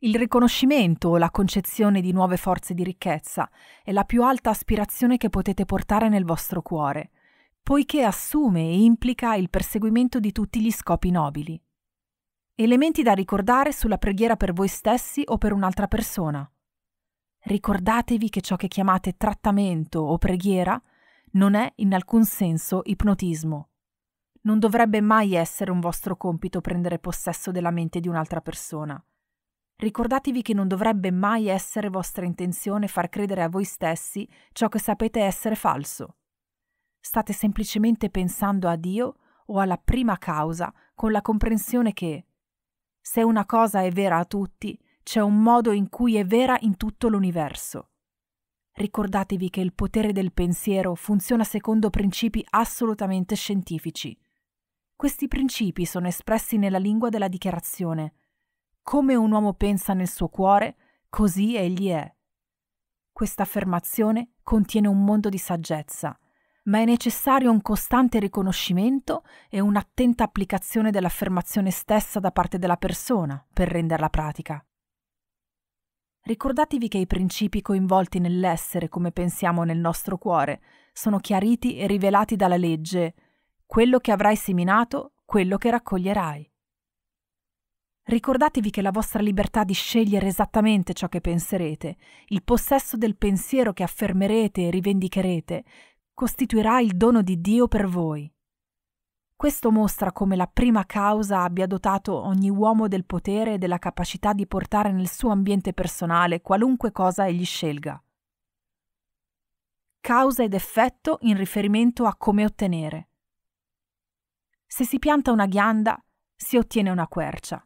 Il riconoscimento o la concezione di nuove forze di ricchezza è la più alta aspirazione che potete portare nel vostro cuore, poiché assume e implica il perseguimento di tutti gli scopi nobili. Elementi da ricordare sulla preghiera per voi stessi o per un'altra persona. Ricordatevi che ciò che chiamate trattamento o preghiera non è in alcun senso ipnotismo. Non dovrebbe mai essere un vostro compito prendere possesso della mente di un'altra persona Ricordatevi che non dovrebbe mai essere vostra intenzione far credere a voi stessi ciò che sapete essere falso. State semplicemente pensando a Dio o alla prima causa con la comprensione che se una cosa è vera a tutti, c'è un modo in cui è vera in tutto l'universo. Ricordatevi che il potere del pensiero funziona secondo principi assolutamente scientifici. Questi principi sono espressi nella lingua della dichiarazione, come un uomo pensa nel suo cuore, così egli è. Questa affermazione contiene un mondo di saggezza, ma è necessario un costante riconoscimento e un'attenta applicazione dell'affermazione stessa da parte della persona per renderla pratica. Ricordatevi che i principi coinvolti nell'essere come pensiamo nel nostro cuore sono chiariti e rivelati dalla legge quello che avrai seminato, quello che raccoglierai. Ricordatevi che la vostra libertà di scegliere esattamente ciò che penserete, il possesso del pensiero che affermerete e rivendicherete, costituirà il dono di Dio per voi. Questo mostra come la prima causa abbia dotato ogni uomo del potere e della capacità di portare nel suo ambiente personale qualunque cosa egli scelga. Causa ed effetto in riferimento a come ottenere. Se si pianta una ghianda, si ottiene una quercia.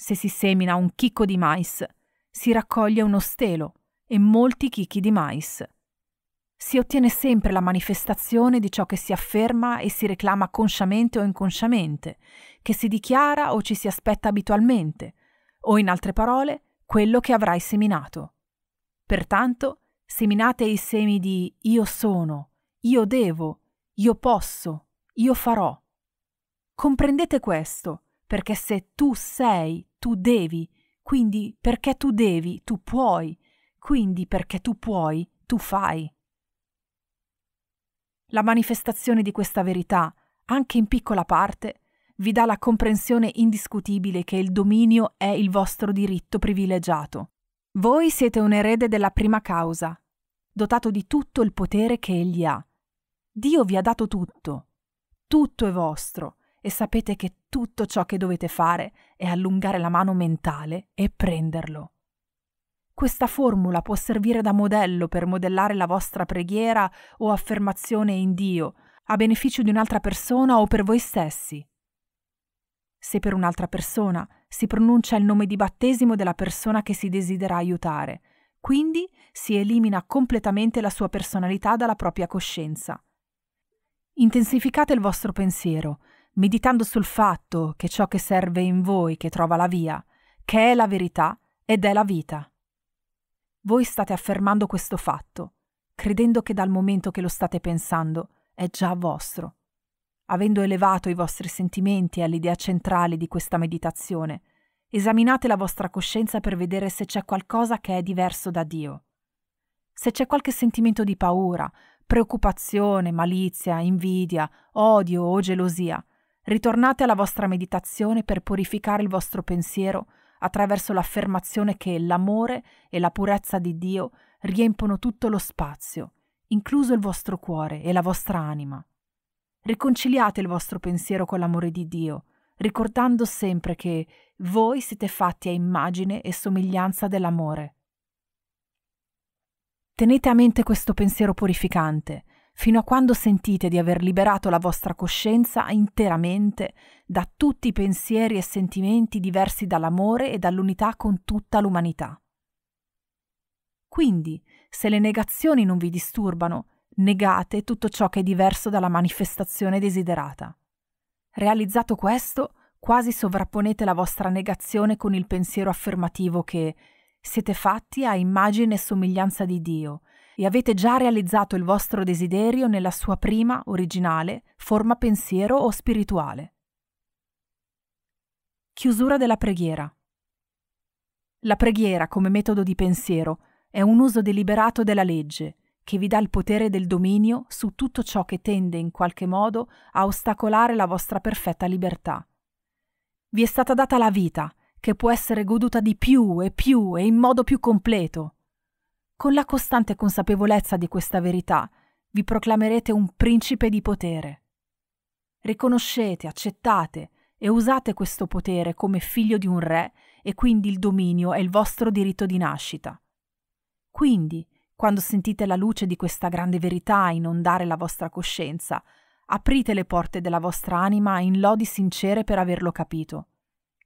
Se si semina un chicco di mais, si raccoglie uno stelo e molti chicchi di mais. Si ottiene sempre la manifestazione di ciò che si afferma e si reclama consciamente o inconsciamente, che si dichiara o ci si aspetta abitualmente, o in altre parole, quello che avrai seminato. Pertanto, seminate i semi di io sono, io devo, io posso, io farò. Comprendete questo, perché se tu sei, tu devi, quindi perché tu devi, tu puoi, quindi perché tu puoi, tu fai. La manifestazione di questa verità, anche in piccola parte, vi dà la comprensione indiscutibile che il dominio è il vostro diritto privilegiato. Voi siete un erede della prima causa, dotato di tutto il potere che egli ha. Dio vi ha dato tutto. Tutto è vostro e sapete che tutto ciò che dovete fare è allungare la mano mentale e prenderlo. Questa formula può servire da modello per modellare la vostra preghiera o affermazione in Dio, a beneficio di un'altra persona o per voi stessi. Se per un'altra persona si pronuncia il nome di battesimo della persona che si desidera aiutare, quindi si elimina completamente la sua personalità dalla propria coscienza. Intensificate il vostro pensiero, meditando sul fatto che ciò che serve in voi che trova la via, che è la verità ed è la vita. Voi state affermando questo fatto, credendo che dal momento che lo state pensando è già vostro. Avendo elevato i vostri sentimenti all'idea centrale di questa meditazione, esaminate la vostra coscienza per vedere se c'è qualcosa che è diverso da Dio. Se c'è qualche sentimento di paura, preoccupazione, malizia, invidia, odio o gelosia, ritornate alla vostra meditazione per purificare il vostro pensiero attraverso l'affermazione che l'amore e la purezza di Dio riempono tutto lo spazio, incluso il vostro cuore e la vostra anima. Riconciliate il vostro pensiero con l'amore di Dio, ricordando sempre che voi siete fatti a immagine e somiglianza dell'amore. Tenete a mente questo pensiero purificante fino a quando sentite di aver liberato la vostra coscienza interamente da tutti i pensieri e sentimenti diversi dall'amore e dall'unità con tutta l'umanità. Quindi, se le negazioni non vi disturbano, negate tutto ciò che è diverso dalla manifestazione desiderata. Realizzato questo, quasi sovrapponete la vostra negazione con il pensiero affermativo che siete fatti a immagine e somiglianza di Dio, e avete già realizzato il vostro desiderio nella sua prima, originale, forma pensiero o spirituale. Chiusura della preghiera. La preghiera come metodo di pensiero è un uso deliberato della legge che vi dà il potere del dominio su tutto ciò che tende in qualche modo a ostacolare la vostra perfetta libertà. Vi è stata data la vita, che può essere goduta di più e più e in modo più completo. Con la costante consapevolezza di questa verità, vi proclamerete un principe di potere. Riconoscete, accettate e usate questo potere come figlio di un re e quindi il dominio è il vostro diritto di nascita. Quindi, quando sentite la luce di questa grande verità inondare la vostra coscienza, aprite le porte della vostra anima in lodi sincere per averlo capito.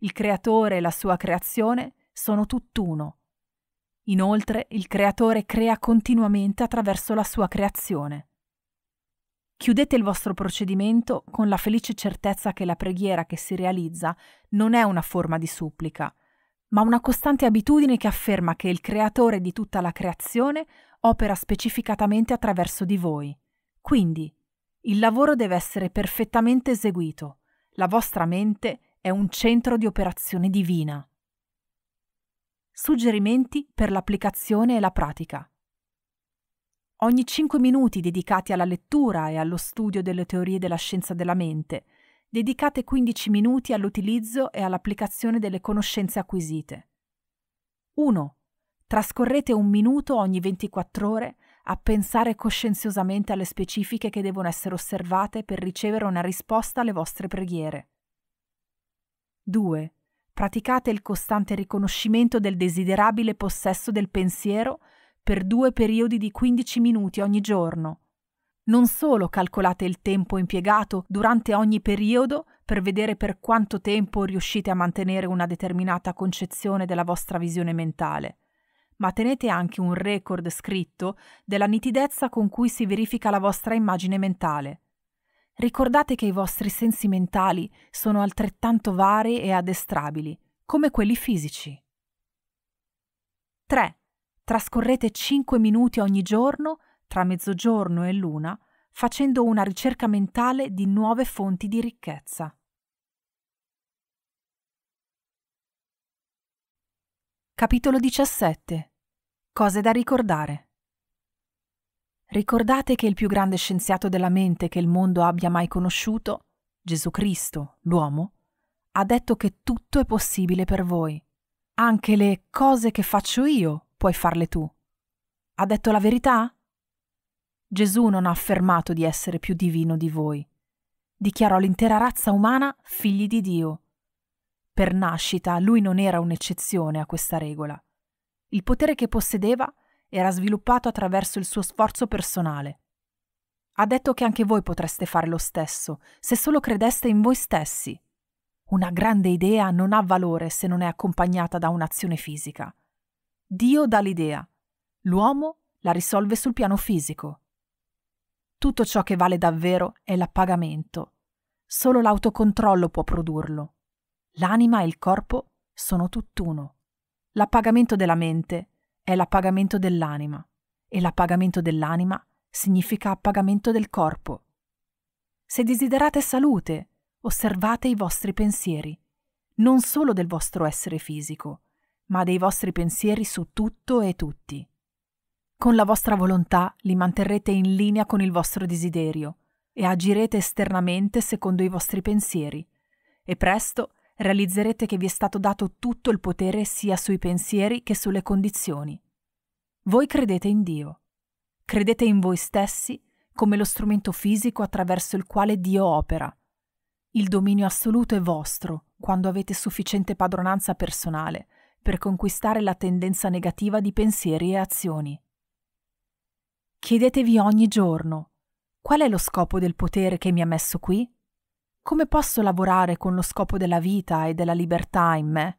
Il Creatore e la sua creazione sono tutt'uno Inoltre il Creatore crea continuamente attraverso la sua creazione. Chiudete il vostro procedimento con la felice certezza che la preghiera che si realizza non è una forma di supplica, ma una costante abitudine che afferma che il creatore di tutta la creazione opera specificatamente attraverso di voi. Quindi, il lavoro deve essere perfettamente eseguito. La vostra mente è un centro di operazione divina. Suggerimenti per l'applicazione e la pratica. Ogni 5 minuti dedicati alla lettura e allo studio delle teorie della scienza della mente, dedicate 15 minuti all'utilizzo e all'applicazione delle conoscenze acquisite. 1. Trascorrete un minuto ogni 24 ore a pensare coscienziosamente alle specifiche che devono essere osservate per ricevere una risposta alle vostre preghiere. 2. Praticate il costante riconoscimento del desiderabile possesso del pensiero per due periodi di 15 minuti ogni giorno. Non solo calcolate il tempo impiegato durante ogni periodo per vedere per quanto tempo riuscite a mantenere una determinata concezione della vostra visione mentale, ma tenete anche un record scritto della nitidezza con cui si verifica la vostra immagine mentale. Ricordate che i vostri sensi mentali sono altrettanto vari e addestrabili, come quelli fisici. 3. Trascorrete 5 minuti ogni giorno, tra mezzogiorno e l'una, facendo una ricerca mentale di nuove fonti di ricchezza. Capitolo 17. Cose da ricordare. Ricordate che il più grande scienziato della mente che il mondo abbia mai conosciuto, Gesù Cristo, l'uomo, ha detto che tutto è possibile per voi. Anche le cose che faccio io puoi farle tu. Ha detto la verità? Gesù non ha affermato di essere più divino di voi. Dichiarò l'intera razza umana figli di Dio. Per nascita lui non era un'eccezione a questa regola. Il potere che possedeva era sviluppato attraverso il suo sforzo personale. Ha detto che anche voi potreste fare lo stesso, se solo credeste in voi stessi. Una grande idea non ha valore se non è accompagnata da un'azione fisica. Dio dà l'idea, l'uomo la risolve sul piano fisico. Tutto ciò che vale davvero è l'appagamento. Solo l'autocontrollo può produrlo. L'anima e il corpo sono tutt'uno. L'appagamento della mente è l'appagamento dell'anima e l'appagamento dell'anima significa appagamento del corpo. Se desiderate salute, osservate i vostri pensieri, non solo del vostro essere fisico, ma dei vostri pensieri su tutto e tutti. Con la vostra volontà li manterrete in linea con il vostro desiderio e agirete esternamente secondo i vostri pensieri, e presto realizzerete che vi è stato dato tutto il potere sia sui pensieri che sulle condizioni. Voi credete in Dio. Credete in voi stessi come lo strumento fisico attraverso il quale Dio opera. Il dominio assoluto è vostro quando avete sufficiente padronanza personale per conquistare la tendenza negativa di pensieri e azioni. Chiedetevi ogni giorno, qual è lo scopo del potere che mi ha messo qui? come posso lavorare con lo scopo della vita e della libertà in me?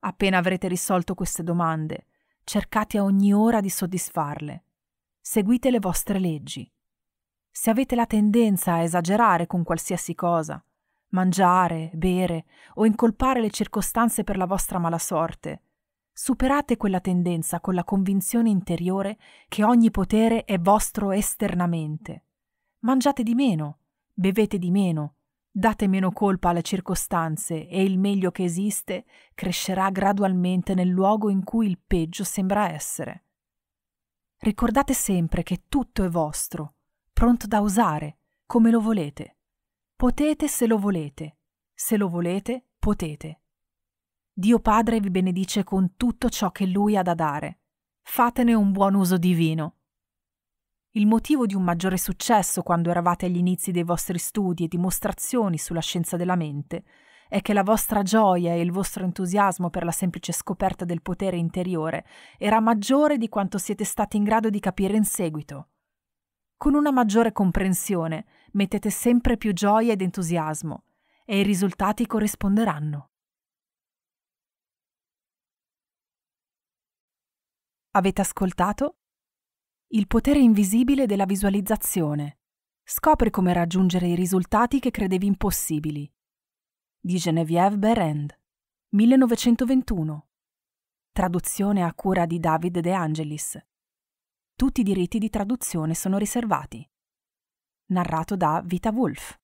Appena avrete risolto queste domande, cercate a ogni ora di soddisfarle. Seguite le vostre leggi. Se avete la tendenza a esagerare con qualsiasi cosa, mangiare, bere o incolpare le circostanze per la vostra mala sorte, superate quella tendenza con la convinzione interiore che ogni potere è vostro esternamente. Mangiate di meno, bevete di meno, Date meno colpa alle circostanze e il meglio che esiste crescerà gradualmente nel luogo in cui il peggio sembra essere. Ricordate sempre che tutto è vostro, pronto da usare, come lo volete. Potete se lo volete, se lo volete, potete. Dio Padre vi benedice con tutto ciò che Lui ha da dare. Fatene un buon uso divino il motivo di un maggiore successo quando eravate agli inizi dei vostri studi e dimostrazioni sulla scienza della mente è che la vostra gioia e il vostro entusiasmo per la semplice scoperta del potere interiore era maggiore di quanto siete stati in grado di capire in seguito. Con una maggiore comprensione mettete sempre più gioia ed entusiasmo e i risultati corrisponderanno. Avete ascoltato il potere invisibile della visualizzazione. Scopri come raggiungere i risultati che credevi impossibili. Di Geneviève Berend, 1921. Traduzione a cura di David De Angelis. Tutti i diritti di traduzione sono riservati. Narrato da Vita Wolf.